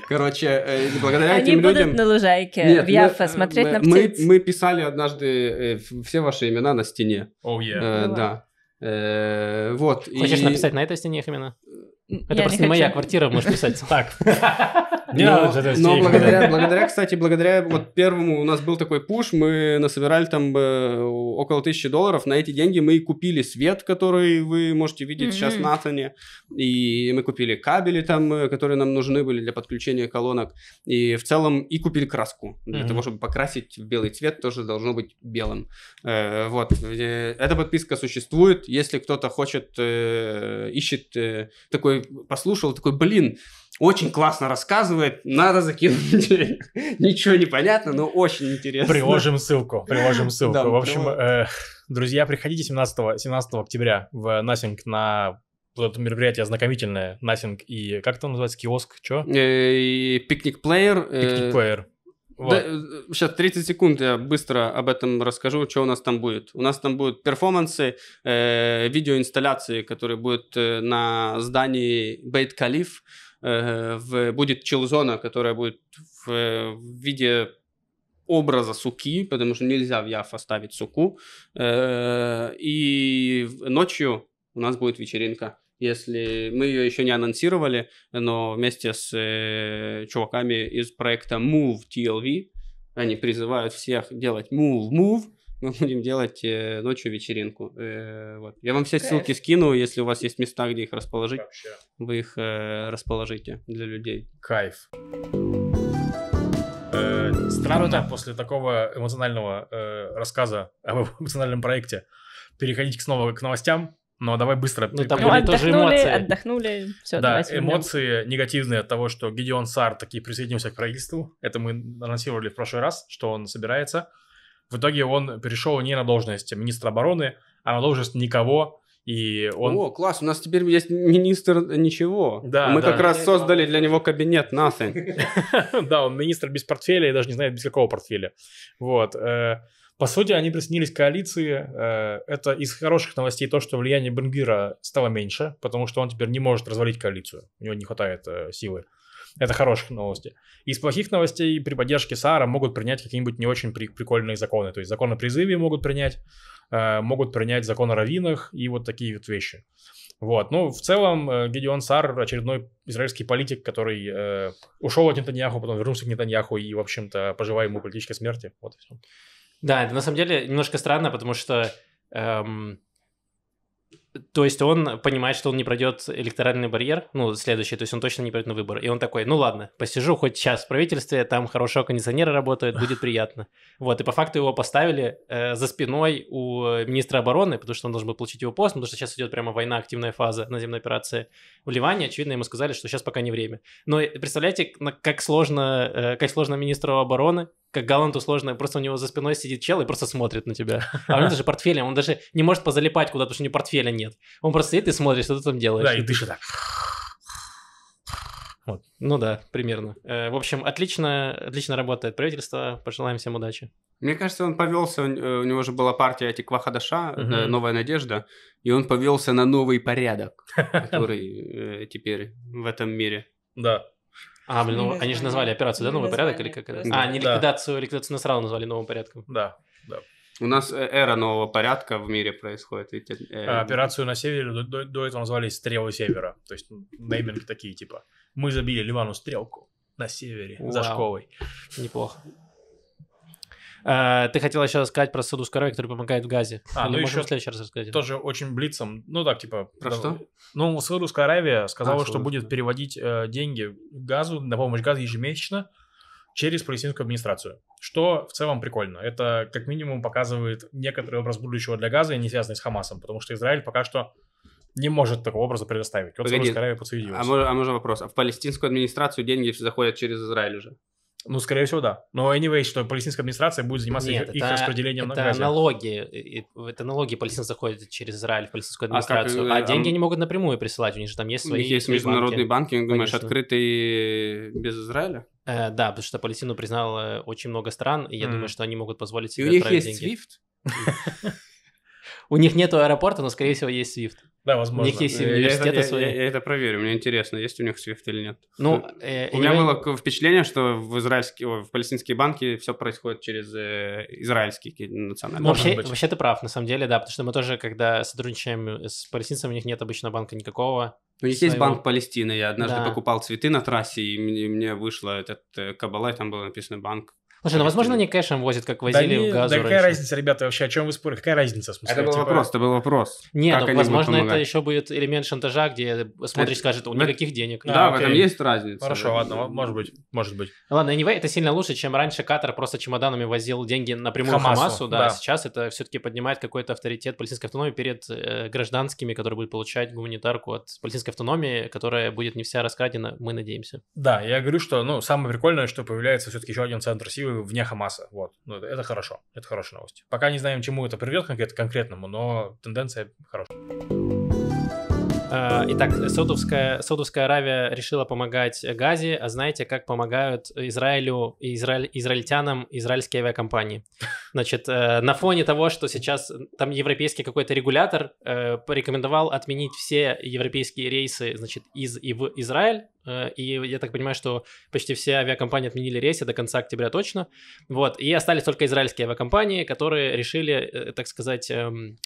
Короче, благодаря этим людям... Они будут на лужайке в Яффа смотреть на птиц. Мы, писали однажды все ваши имена на стене. Oh, yeah. Да. вот. Хочешь и... написать на этой стене их имена? Это просто не моя квартира, можешь писать. [LAUGHS] Так. Ну, ну, но благодаря, кстати, благодаря вот первому у нас был такой пуш, мы насобирали там э, около тысячи долларов. На эти деньги мы и купили свет, который вы можете видеть сейчас на Атоне. И мы купили кабели там, э, которые нам нужны были для подключения колонок. И в целом и купили краску. Для того, чтобы покрасить в белый цвет, тоже должно быть белым. Э, вот. Эта подписка существует. Если кто-то хочет, ищет такой послушал, такой, блин, очень классно рассказывает, надо закинуть [LAUGHS] Ничего не понятно, но очень интересно. Приложим ссылку, приложим ссылку. в общем, э, друзья, приходите 17, 17 октября в Насинг на вот это мероприятие ознакомительное, Насинг и как там называется, киоск, что? Пикник-плеер. Пикник-плеер. Вот. Да, сейчас э, 30 секунд я быстро об этом расскажу, что у нас там будет. У нас там будут перформансы, э, видеоинсталляции, которые будут э, на здании Бейт Калиф. Э, в, будет чилзона, которая будет в, в виде образа суки, потому что нельзя в Яф оставить суку. Э, и ночью у нас будет вечеринка если мы ее еще не анонсировали, но вместе с э, чуваками из проекта Move TLV, они призывают всех делать Move Move, мы будем делать э, ночью вечеринку. Э, вот. Я вам все Кайф. ссылки скину, если у вас есть места, где их расположить, Вообще. вы их э, расположите для людей. Кайф. Э, странно Круто. после такого эмоционального э, рассказа об [LAUGHS] эмоциональном проекте переходить снова к новостям. Но ну, а давай быстро. Ну, там были тоже эмоции. Отдохнули, все, Да, эмоции негативные от того, что Гедеон Сар таки присоединился к правительству. Это мы анонсировали в прошлый раз, что он собирается. В итоге он перешел не на должность министра обороны, а на должность никого, и он... О, класс, у нас теперь есть министр ничего. Да, Мы да. как раз создали для него кабинет nothing. [LAUGHS] Да, он министр без портфеля и даже не знает, без какого портфеля. Вот. Э, по сути, они приснились коалиции. Э, это из хороших новостей то, что влияние Бенгира стало меньше, потому что он теперь не может развалить коалицию. У него не хватает э, силы. Это хорошие новости. Из плохих новостей при поддержке Саара могут принять какие-нибудь не очень при- прикольные законы. То есть закон о призыве могут принять, э, могут принять закон о раввинах и вот такие вот вещи. Вот. Ну, в целом, э, Гедеон Сар очередной израильский политик, который э, ушел от Нетаньяху, потом вернулся к Нетаньяху и, в общем-то, пожелал ему политической смерти. Вот и все. Да, это на самом деле немножко странно, потому что... Эм, то есть он понимает, что он не пройдет электоральный барьер, ну, следующий, то есть он точно не пройдет на выборы. И он такой, ну ладно, посижу хоть час в правительстве, там хорошо кондиционеры работают, будет приятно. Вот, и по факту его поставили э, за спиной у министра обороны, потому что он должен был получить его пост, потому что сейчас идет прямо война, активная фаза наземной операции в Ливане. Очевидно, ему сказали, что сейчас пока не время. Но э, представляете, как сложно, э, как сложно министру обороны как Галанту сложно, просто у него за спиной сидит чел и просто смотрит на тебя. [LAUGHS] А он даже портфелем, он даже не может позалипать куда-то, потому что у него портфеля нет. Он просто сидит и смотрит, что ты там делаешь. Да, и дышит так. Вот. Ну да, примерно. Э, в общем, отлично, отлично работает правительство. Пожелаем всем удачи. Мне кажется, он повелся, э, у него же была партия Атиква Квахадаша, угу. «Новая надежда», и он повелся на новый порядок, [LAUGHS] который э, теперь в этом мире. Да, а, блин, ну, они же назвали операцию, да, новый порядок или как это? А, не ликвидацию, ликвидацию Насрала назвали новым порядком. Да, да. У нас э, эра нового порядка в мире происходит. Ведь, э... А, операцию на севере до, до, до этого назвали «Стрелы севера». То есть нейминг такие, типа, мы забили Ливану стрелку на севере Вау. за школой. Неплохо. Э, ты хотела еще рассказать про Саду Скорой, который помогает в газе. А, Или ну еще в следующий раз рассказать. Тоже очень блицом. Ну так, типа... Про да, что? Ну, Саудовская Аравия сказала, а, что будет переводить э, деньги газу, на помощь газу ежемесячно через палестинскую администрацию. Что в целом прикольно. Это как минимум показывает некоторый образ будущего для газа, не связанный с Хамасом, потому что Израиль пока что не может такого образа предоставить. Вот Погоди, А, можно, а можно вопрос? А в палестинскую администрацию деньги заходят через Израиль уже? Ну, скорее всего, да. Но anyway, что палестинская администрация будет заниматься Нет, их, это, их распределением это на газе. налоги. Это налоги палестинцев заходят через Израиль в палестинскую администрацию. А, как, а, а деньги они могут напрямую присылать. У них же там есть свои У них есть международные банки. банки думаешь, Конечно. открытые без Израиля? Э, да, потому что Палестину признало э, очень много стран, и я mm. думаю, что они могут позволить себе И у них есть деньги. SWIFT? [LAUGHS] У них нет аэропорта, но, скорее всего, есть Свифт. Да, возможно. У них есть э, университеты я, свои. Я, я, я это проверю, мне интересно, есть у них свифт или нет. Ну, э, у меня Израиль... было впечатление, что в израильские, о, в палестинские банки все происходит через э, израильские национальные. Вообще, вообще ты прав, на самом деле, да, потому что мы тоже, когда сотрудничаем э, с палестинцами, у них нет обычно банка никакого. У них своего... есть банк Палестины, я однажды да. покупал цветы на трассе, и мне, мне вышло этот э, кабала, и там было написано банк Слушай, ну, возможно, они кэшем возят, как возили да в газу Да раньше. какая разница, ребята, вообще, о чем вы спорите? Какая разница, смысле? Это был типа... вопрос, это был вопрос. Не, ну, возможно, это еще будет элемент шантажа, где смотришь, это... скажет, у никаких денег. Да, а, в этом есть разница. Хорошо, да. ладно, может быть, может быть. Ладно, anyway, это сильно лучше, чем раньше Катар просто чемоданами возил деньги напрямую Хамасу, Хамасу да. да. Сейчас это все-таки поднимает какой-то авторитет палестинской автономии перед э, гражданскими, которые будут получать гуманитарку от палестинской автономии, которая будет не вся раскрадена, мы надеемся. Да, я говорю, что, ну, самое прикольное, что появляется все-таки еще один центр силы вне Хамаса. Вот. Ну, это, это хорошо. Это хорошая новость. Пока не знаем, чему это приведет конкретно конкретному, но тенденция хорошая. Э, итак, Саудовская, Саудовская Аравия решила помогать Газе, а знаете, как помогают Израилю и израиль, израильтянам израильские авиакомпании? Значит, э, на фоне того, что сейчас там европейский какой-то регулятор э, порекомендовал отменить все европейские рейсы, значит, из и в Израиль, и я так понимаю, что почти все авиакомпании отменили рейсы до конца октября точно. Вот. И остались только израильские авиакомпании, которые решили, так сказать, эм,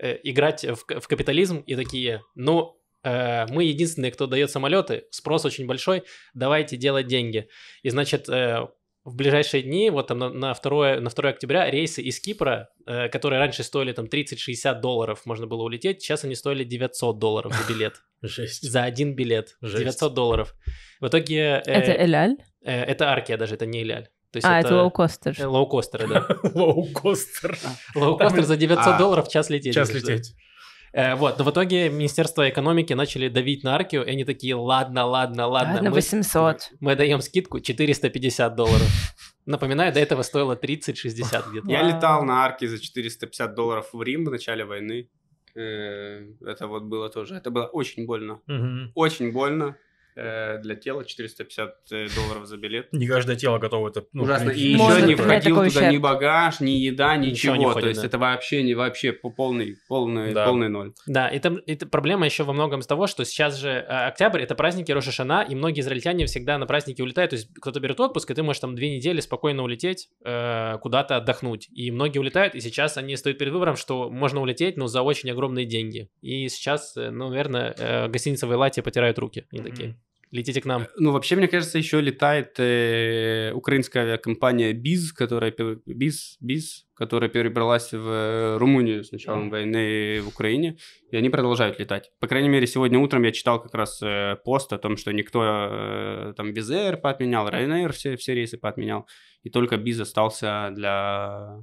Э, играть в, в капитализм и такие, ну, э, мы единственные, кто дает самолеты, спрос очень большой, давайте делать деньги. И значит, э, в ближайшие дни, вот там на, на, 2, на 2 октября, рейсы из Кипра, э, которые раньше стоили там 30-60 долларов, можно было улететь, сейчас они стоили 900 долларов за билет. [LAUGHS] Жесть. За один билет. Жесть. 900 долларов. В итоге... Э, это Эляль? Э, это Аркия даже, это не Эляль. То есть а, это, лоукостер. лоукостер. да. [LAUGHS] Лоукостер. А, лоукостер за 900 а, долларов час лететь. Час лететь. Э, вот, но в итоге Министерство экономики начали давить на Аркию, и они такие, ладно, ладно, ладно. Ладно, мы, 800. Мы даем скидку 450 долларов. Напоминаю, до этого стоило 30-60 где-то. Я летал на Арке за 450 долларов в Рим в начале войны. Э, это вот было тоже, это было очень больно. Очень больно. Э, для тела 450 э, долларов за билет. Не каждое тело готово это. Ну, Ужасно. И еще не входил туда ущерб. ни багаж, ни еда, ничего. ничего не входит, То есть да. это вообще не вообще полный, полный, да. полный ноль. Да, и это проблема еще во многом с того, что сейчас же а, октябрь это праздники Рошашана, и многие израильтяне всегда на праздники улетают. То есть кто-то берет отпуск, и ты можешь там две недели спокойно улететь, э, куда-то отдохнуть. И многие улетают, и сейчас они стоят перед выбором, что можно улететь, но за очень огромные деньги. И сейчас, э, ну, наверное, э, гостиница в Элате потирают руки. Они mm-hmm. такие летите к нам. Э, ну, вообще, мне кажется, еще летает э, украинская авиакомпания БИЗ, которая, БИЗ, БИЗ, которая перебралась в э, Румынию с началом войны в Украине, и они продолжают летать. По крайней мере, сегодня утром я читал как раз э, пост о том, что никто э, там Визер поотменял, Ryanair все, все рейсы поотменял, и только БИЗ остался для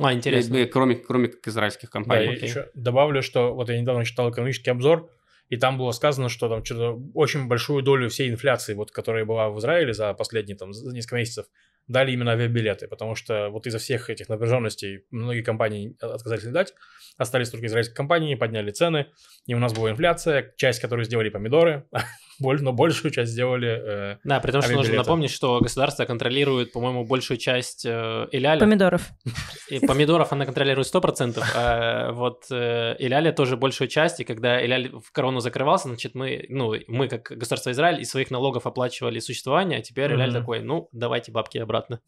а, интересно. Кроме, кроме как израильских компаний. Да, я еще добавлю, что вот я недавно читал экономический обзор, и там было сказано, что там что-то очень большую долю всей инфляции, вот, которая была в Израиле за последние там за несколько месяцев, дали именно авиабилеты, потому что вот из-за всех этих напряженностей многие компании отказались летать, остались только израильские компании, подняли цены, и у нас была инфляция, часть которой сделали помидоры, [LAUGHS] но большую часть сделали... Э, да, при том, что нужно напомнить, что государство контролирует, по-моему, большую часть э, Иляля. Помидоров. И помидоров она контролирует 100%, а вот э, Иляля тоже большую часть, и когда Иляль в корону закрывался, значит, мы, ну, мы как государство Израиль из своих налогов оплачивали существование, а теперь Иляль такой, ну, давайте бабки обратно.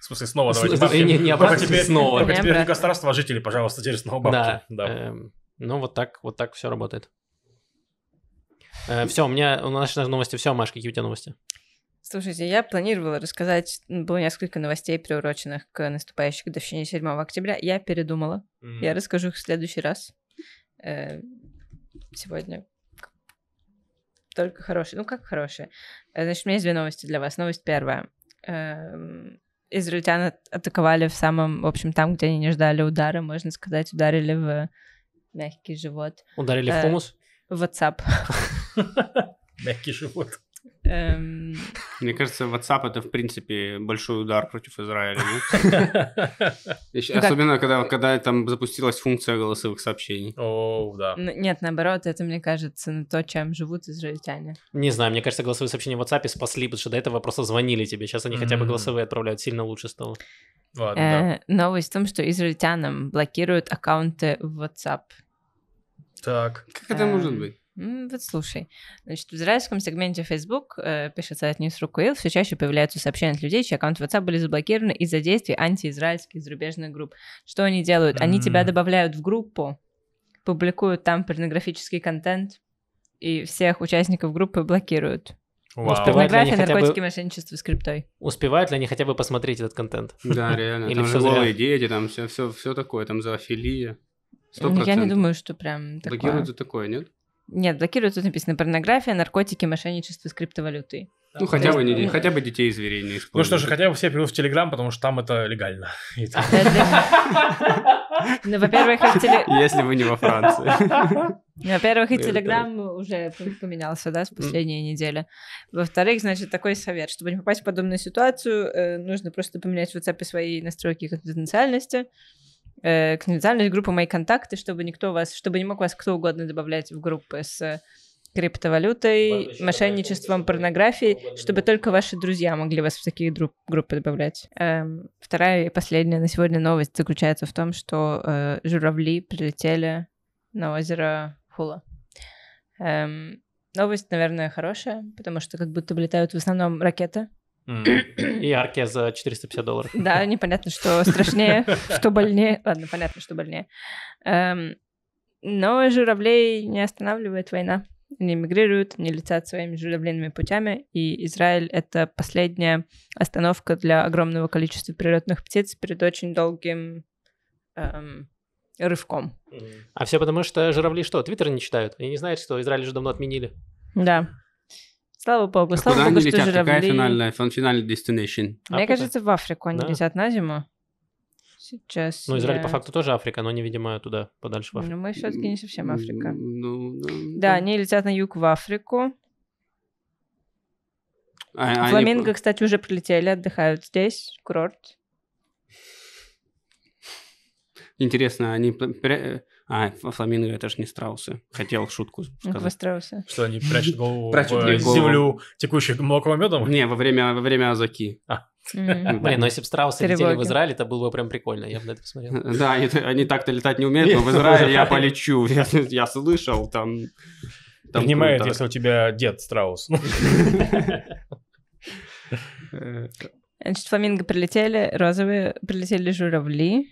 В смысле, снова давайте бабки. Не, не обратно, теперь, снова. Только теперь не государство, а жители, пожалуйста, теперь снова бабки. Да. Эм, ну, вот так, вот так все работает. Э, все, у меня у нас новости все, Маш, какие у тебя новости? Слушайте, я планировала рассказать, ну, было несколько новостей, приуроченных к наступающей годовщине 7 октября. Я передумала. Mm. Я расскажу их в следующий раз. Э, сегодня только хорошие. Ну, как хорошие? Э, значит, у меня есть две новости для вас. Новость первая. Эм, израильтяне атаковали в самом, в общем, там, где они не ждали удара, можно сказать, ударили в мягкий живот. Ударили в хумус? В WhatsApp. [LAUGHS] [LAUGHS] Мягкий живот. Эм. Мне кажется, WhatsApp это, в принципе, большой удар против Израиля. Ну. [LAUGHS] Ну особенно, когда там запустилась функция голосовых сообщений. О, да. Нет, наоборот, это, мне кажется, то, чем живут израильтяне. Не знаю, мне кажется, голосовые сообщения в WhatsApp спасли, потому что до этого просто звонили тебе. Сейчас они хотя бы голосовые отправляют, сильно лучше стало. Э, новость в том, что израильтянам блокируют аккаунты в WhatsApp. Так. Как это эм. может быть? Вот слушай, значит, в израильском сегменте Facebook, э, пишет сайт News.ru Куил, все чаще появляются сообщения от людей, чьи аккаунты WhatsApp были заблокированы из-за действий антиизраильских зарубежных групп. Что они делают? Они mm. тебя добавляют в группу, публикуют там порнографический контент, и всех участников группы блокируют. Вау. Порнография, наркотики, бы... мошенничество с криптой. Успевают ли они хотя бы посмотреть этот контент? Да, реально. Или там все голые дети, там все, такое, там зоофилия. Ну, я не думаю, что прям такое. Блокируют за такое, нет? Нет, блокируют, тут написано порнография, наркотики, мошенничество с криптовалютой. Ну, хотя бы, не, хотя бы детей и зверей не используют. Ну что ж, хотя бы все перейдут в Телеграм, потому что там это легально. [LAUGHS] Ну, во-первых, Если вы не во Франции. Ну, во-первых, и Телеграм уже поменялся, да, с последней недели. Во-вторых, значит, такой совет. Чтобы не попасть в подобную ситуацию, э, нужно просто поменять в WhatsApp свои настройки конфиденциальности, э, конфиденциальность группы «Мои контакты», чтобы никто вас, чтобы не мог вас кто угодно добавлять в группы с криптовалютой, мошенничеством, порнографией, чтобы только ваши друзья могли вас в такие друг, группы добавлять. Эм, вторая и последняя на сегодня новость заключается в том, что э, журавли прилетели на озеро Хула. Эм, новость, наверное, хорошая, потому что как будто летают в основном ракеты, [CLEARS THROAT] И арки за 450 долларов. Да, непонятно, что страшнее, [LAUGHS] что больнее. Ладно, понятно, что больнее. Эм, но журавлей не останавливает война. Они мигрируют, они летят своими журавлиными путями, и Израиль — это последняя остановка для огромного количества природных птиц перед очень долгим эм, рывком. А все потому, что журавли что, твиттер не читают? И не знают, что Израиль же давно отменили. Да. Слава богу, а слава куда богу, они что летят? журавли... Какая финальная, финальный destination? Африка? Мне кажется, в Африку они да. летят на зиму. Сейчас. Ну, Израиль я... по факту тоже Африка, но не, видимо, туда, подальше в Африку. Ну, мы все-таки не совсем Африка. Ну, ну, да, они летят на юг в Африку. А, а Фламинго, они... кстати, уже прилетели, отдыхают здесь, курорт. Интересно, они а, фламинго это ж не страусы. Хотел шутку сказать. Какой страусы? Что они прячут голову [LAUGHS] в э, землю, текущую молоком медом? Не, во время, во время Азаки. А. [LAUGHS] Блин, но ну если бы страусы летели в Израиль, это было бы прям прикольно, я бы на это посмотрел. [LAUGHS] Да, они так-то летать не умеют, но в Израиле я полечу, я слышал там... Принимает, если у тебя дед страус. Значит, фламинго прилетели, розовые прилетели журавли.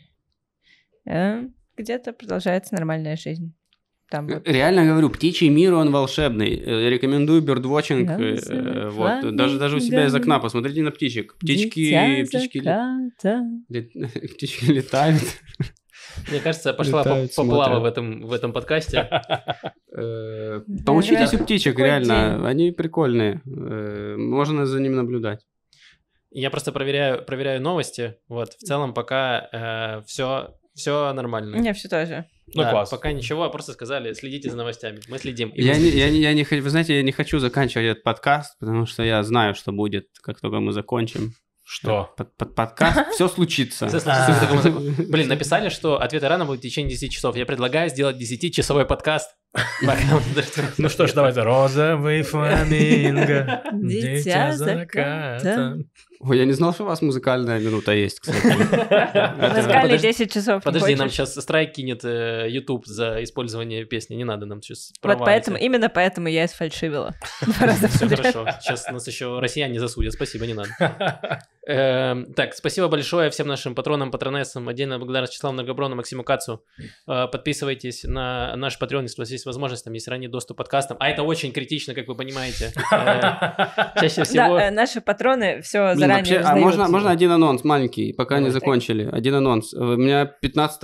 Эм где-то продолжается нормальная жизнь. Там э, вот. Реально говорю, птичий мир, он волшебный. Э, рекомендую бердвотчинг. Да, э, вот. Даже, даже у себя из окна посмотрите на птичек. Птички, птички, ли... [LAUGHS] птички летают. Мне кажется, я пошла Летают, поплава в этом, в этом подкасте. [LAUGHS] Э, Поучитесь у птичек, реально. Они прикольные. Можно за ними наблюдать. Я просто проверяю, проверяю новости. Вот, в целом пока э, все все нормально. Не меня все тоже. Ну, да, класс. Пока ничего, а просто сказали, следите за новостями. Мы следим. Я не, я, не, я не, хочу, вы знаете, я не хочу заканчивать этот подкаст, потому что я знаю, что будет, как только мы закончим. Что? Под, под подкаст. [LAUGHS] Все случится. Блин, написали, что ответы рано будут в течение 10 часов. Я предлагаю сделать 10-часовой подкаст. [LAUGHS] Ну что ж, давайте. Розовый [LAUGHS] фламинго. Дитя заката. Ой, я не знал, что у вас музыкальная минута есть, кстати. [LAUGHS] Музыкальные 10 часов. Подожди, нам сейчас страйк кинет э, YouTube за использование песни, не надо нам сейчас Вот поэтому, именно поэтому я и сфальшивила. [LAUGHS] Все хорошо, сейчас нас еще россияне засудят, спасибо, не надо. [LAUGHS] Эм, так, спасибо большое всем нашим патронам, патронессам, отдельно благодарю, Вячеславу Многоброну, Максиму Кацу. Э, подписывайтесь на наш Patreon, если у вас есть возможность, там есть ранний доступ к подкастам. А это очень критично, как вы понимаете. Э, чаще всего... Да, наши патроны все заранее заранее вообще, а можно, можно один анонс маленький, пока Давай, не закончили? Так. Один анонс. Э, у меня 15,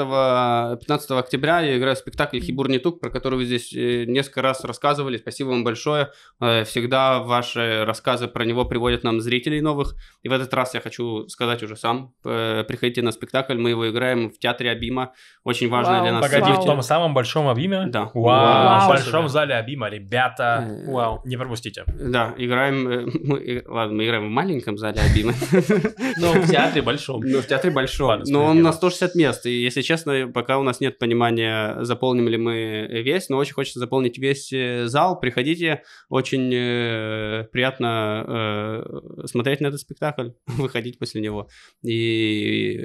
15 октября я играю в спектакль «Хибур не тук», про который вы здесь э, несколько раз рассказывали. Спасибо вам большое. Э, всегда ваши рассказы про него приводят нам зрителей новых. И в этот раз я хочу сказать уже сам. Приходите на спектакль, мы его играем в театре Абима. Очень важно Вау. для нас. Погоди, в том самом большом Абиме? Да. Вау. Вау. В большом зале Абима, ребята. Вау. Не пропустите. Да, играем... [LAUGHS] Мы, ладно, мы играем в маленьком зале Абима любимый. Но в театре большом. Но в театре большом. Но он на 160 мест. И, если честно, пока у нас нет понимания, заполним ли мы весь, но очень хочется заполнить весь э, зал. Приходите. Очень э, приятно э, смотреть на этот спектакль, [LAUGHS] выходить после него. И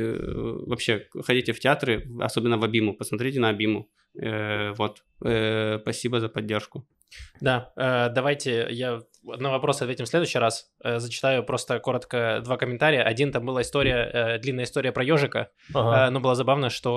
вообще, ходите в театры, особенно в Абиму, посмотрите на Абиму. Вот. Спасибо за поддержку. Да, э, давайте я на вопрос ответим в следующий раз. Э, зачитаю просто коротко два комментария. Один там была история, э, длинная история про ежика, ага. но было забавно, что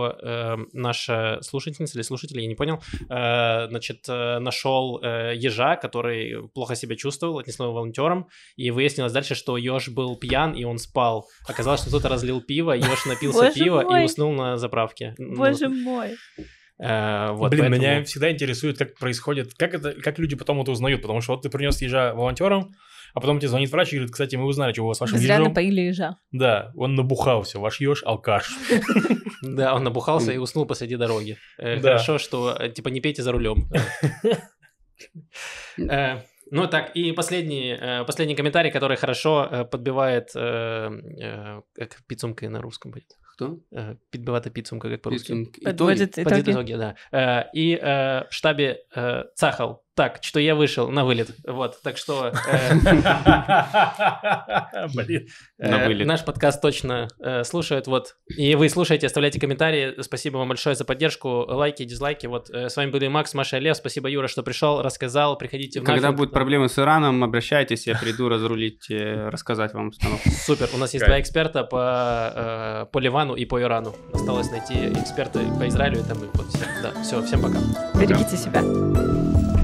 наша слушательница или слушатель, я не понял, значит, нашел ежа, который плохо себя чувствовал, отнесло его волонтером, и выяснилось дальше, что еж был пьян, и он спал. Оказалось, что кто-то разлил пиво, еж напился пива и уснул на заправке. Ну. Боже мой! Э, вот, Блин, поэтому... меня всегда интересует, как происходит, как, это, как люди потом это узнают, потому что вот ты принес ежа волонтерам, а потом тебе звонит врач и говорит, кстати, мы узнали, что у вас с вашим Зря напоили ежа. Да, он набухался, ваш еж алкаш. [LAUGHS] Да, он набухался и уснул посреди дороги. Э, хорошо, что, э, типа, не пейте за рулем. [LAUGHS] Ну так, и последний, последний комментарий, который хорошо подбивает, как пицунка на русском будет. Хто? Підбивати как як по-русски. Підсумки. Ітоги. Ітоги, да. І э, э, в штабе э, Цахал так, что я вышел на вылет. Вот, так что... Э, [LAUGHS] э, наш подкаст точно э, слушают. Вот, и вы слушаете, оставляйте комментарии. Спасибо вам большое за поддержку. Лайки, дизлайки. Вот, с вами были Макс, Маша Лев. Спасибо, Юра, что пришел, рассказал. Приходите Когда будут проблемы с Ираном, обращайтесь, я приду разрулить, рассказать вам установку. Супер, у нас есть два эксперта по, по Ливану и по Ирану. Осталось найти эксперта по Израилю это мы. вот Да, все, всем пока. Берегите себя.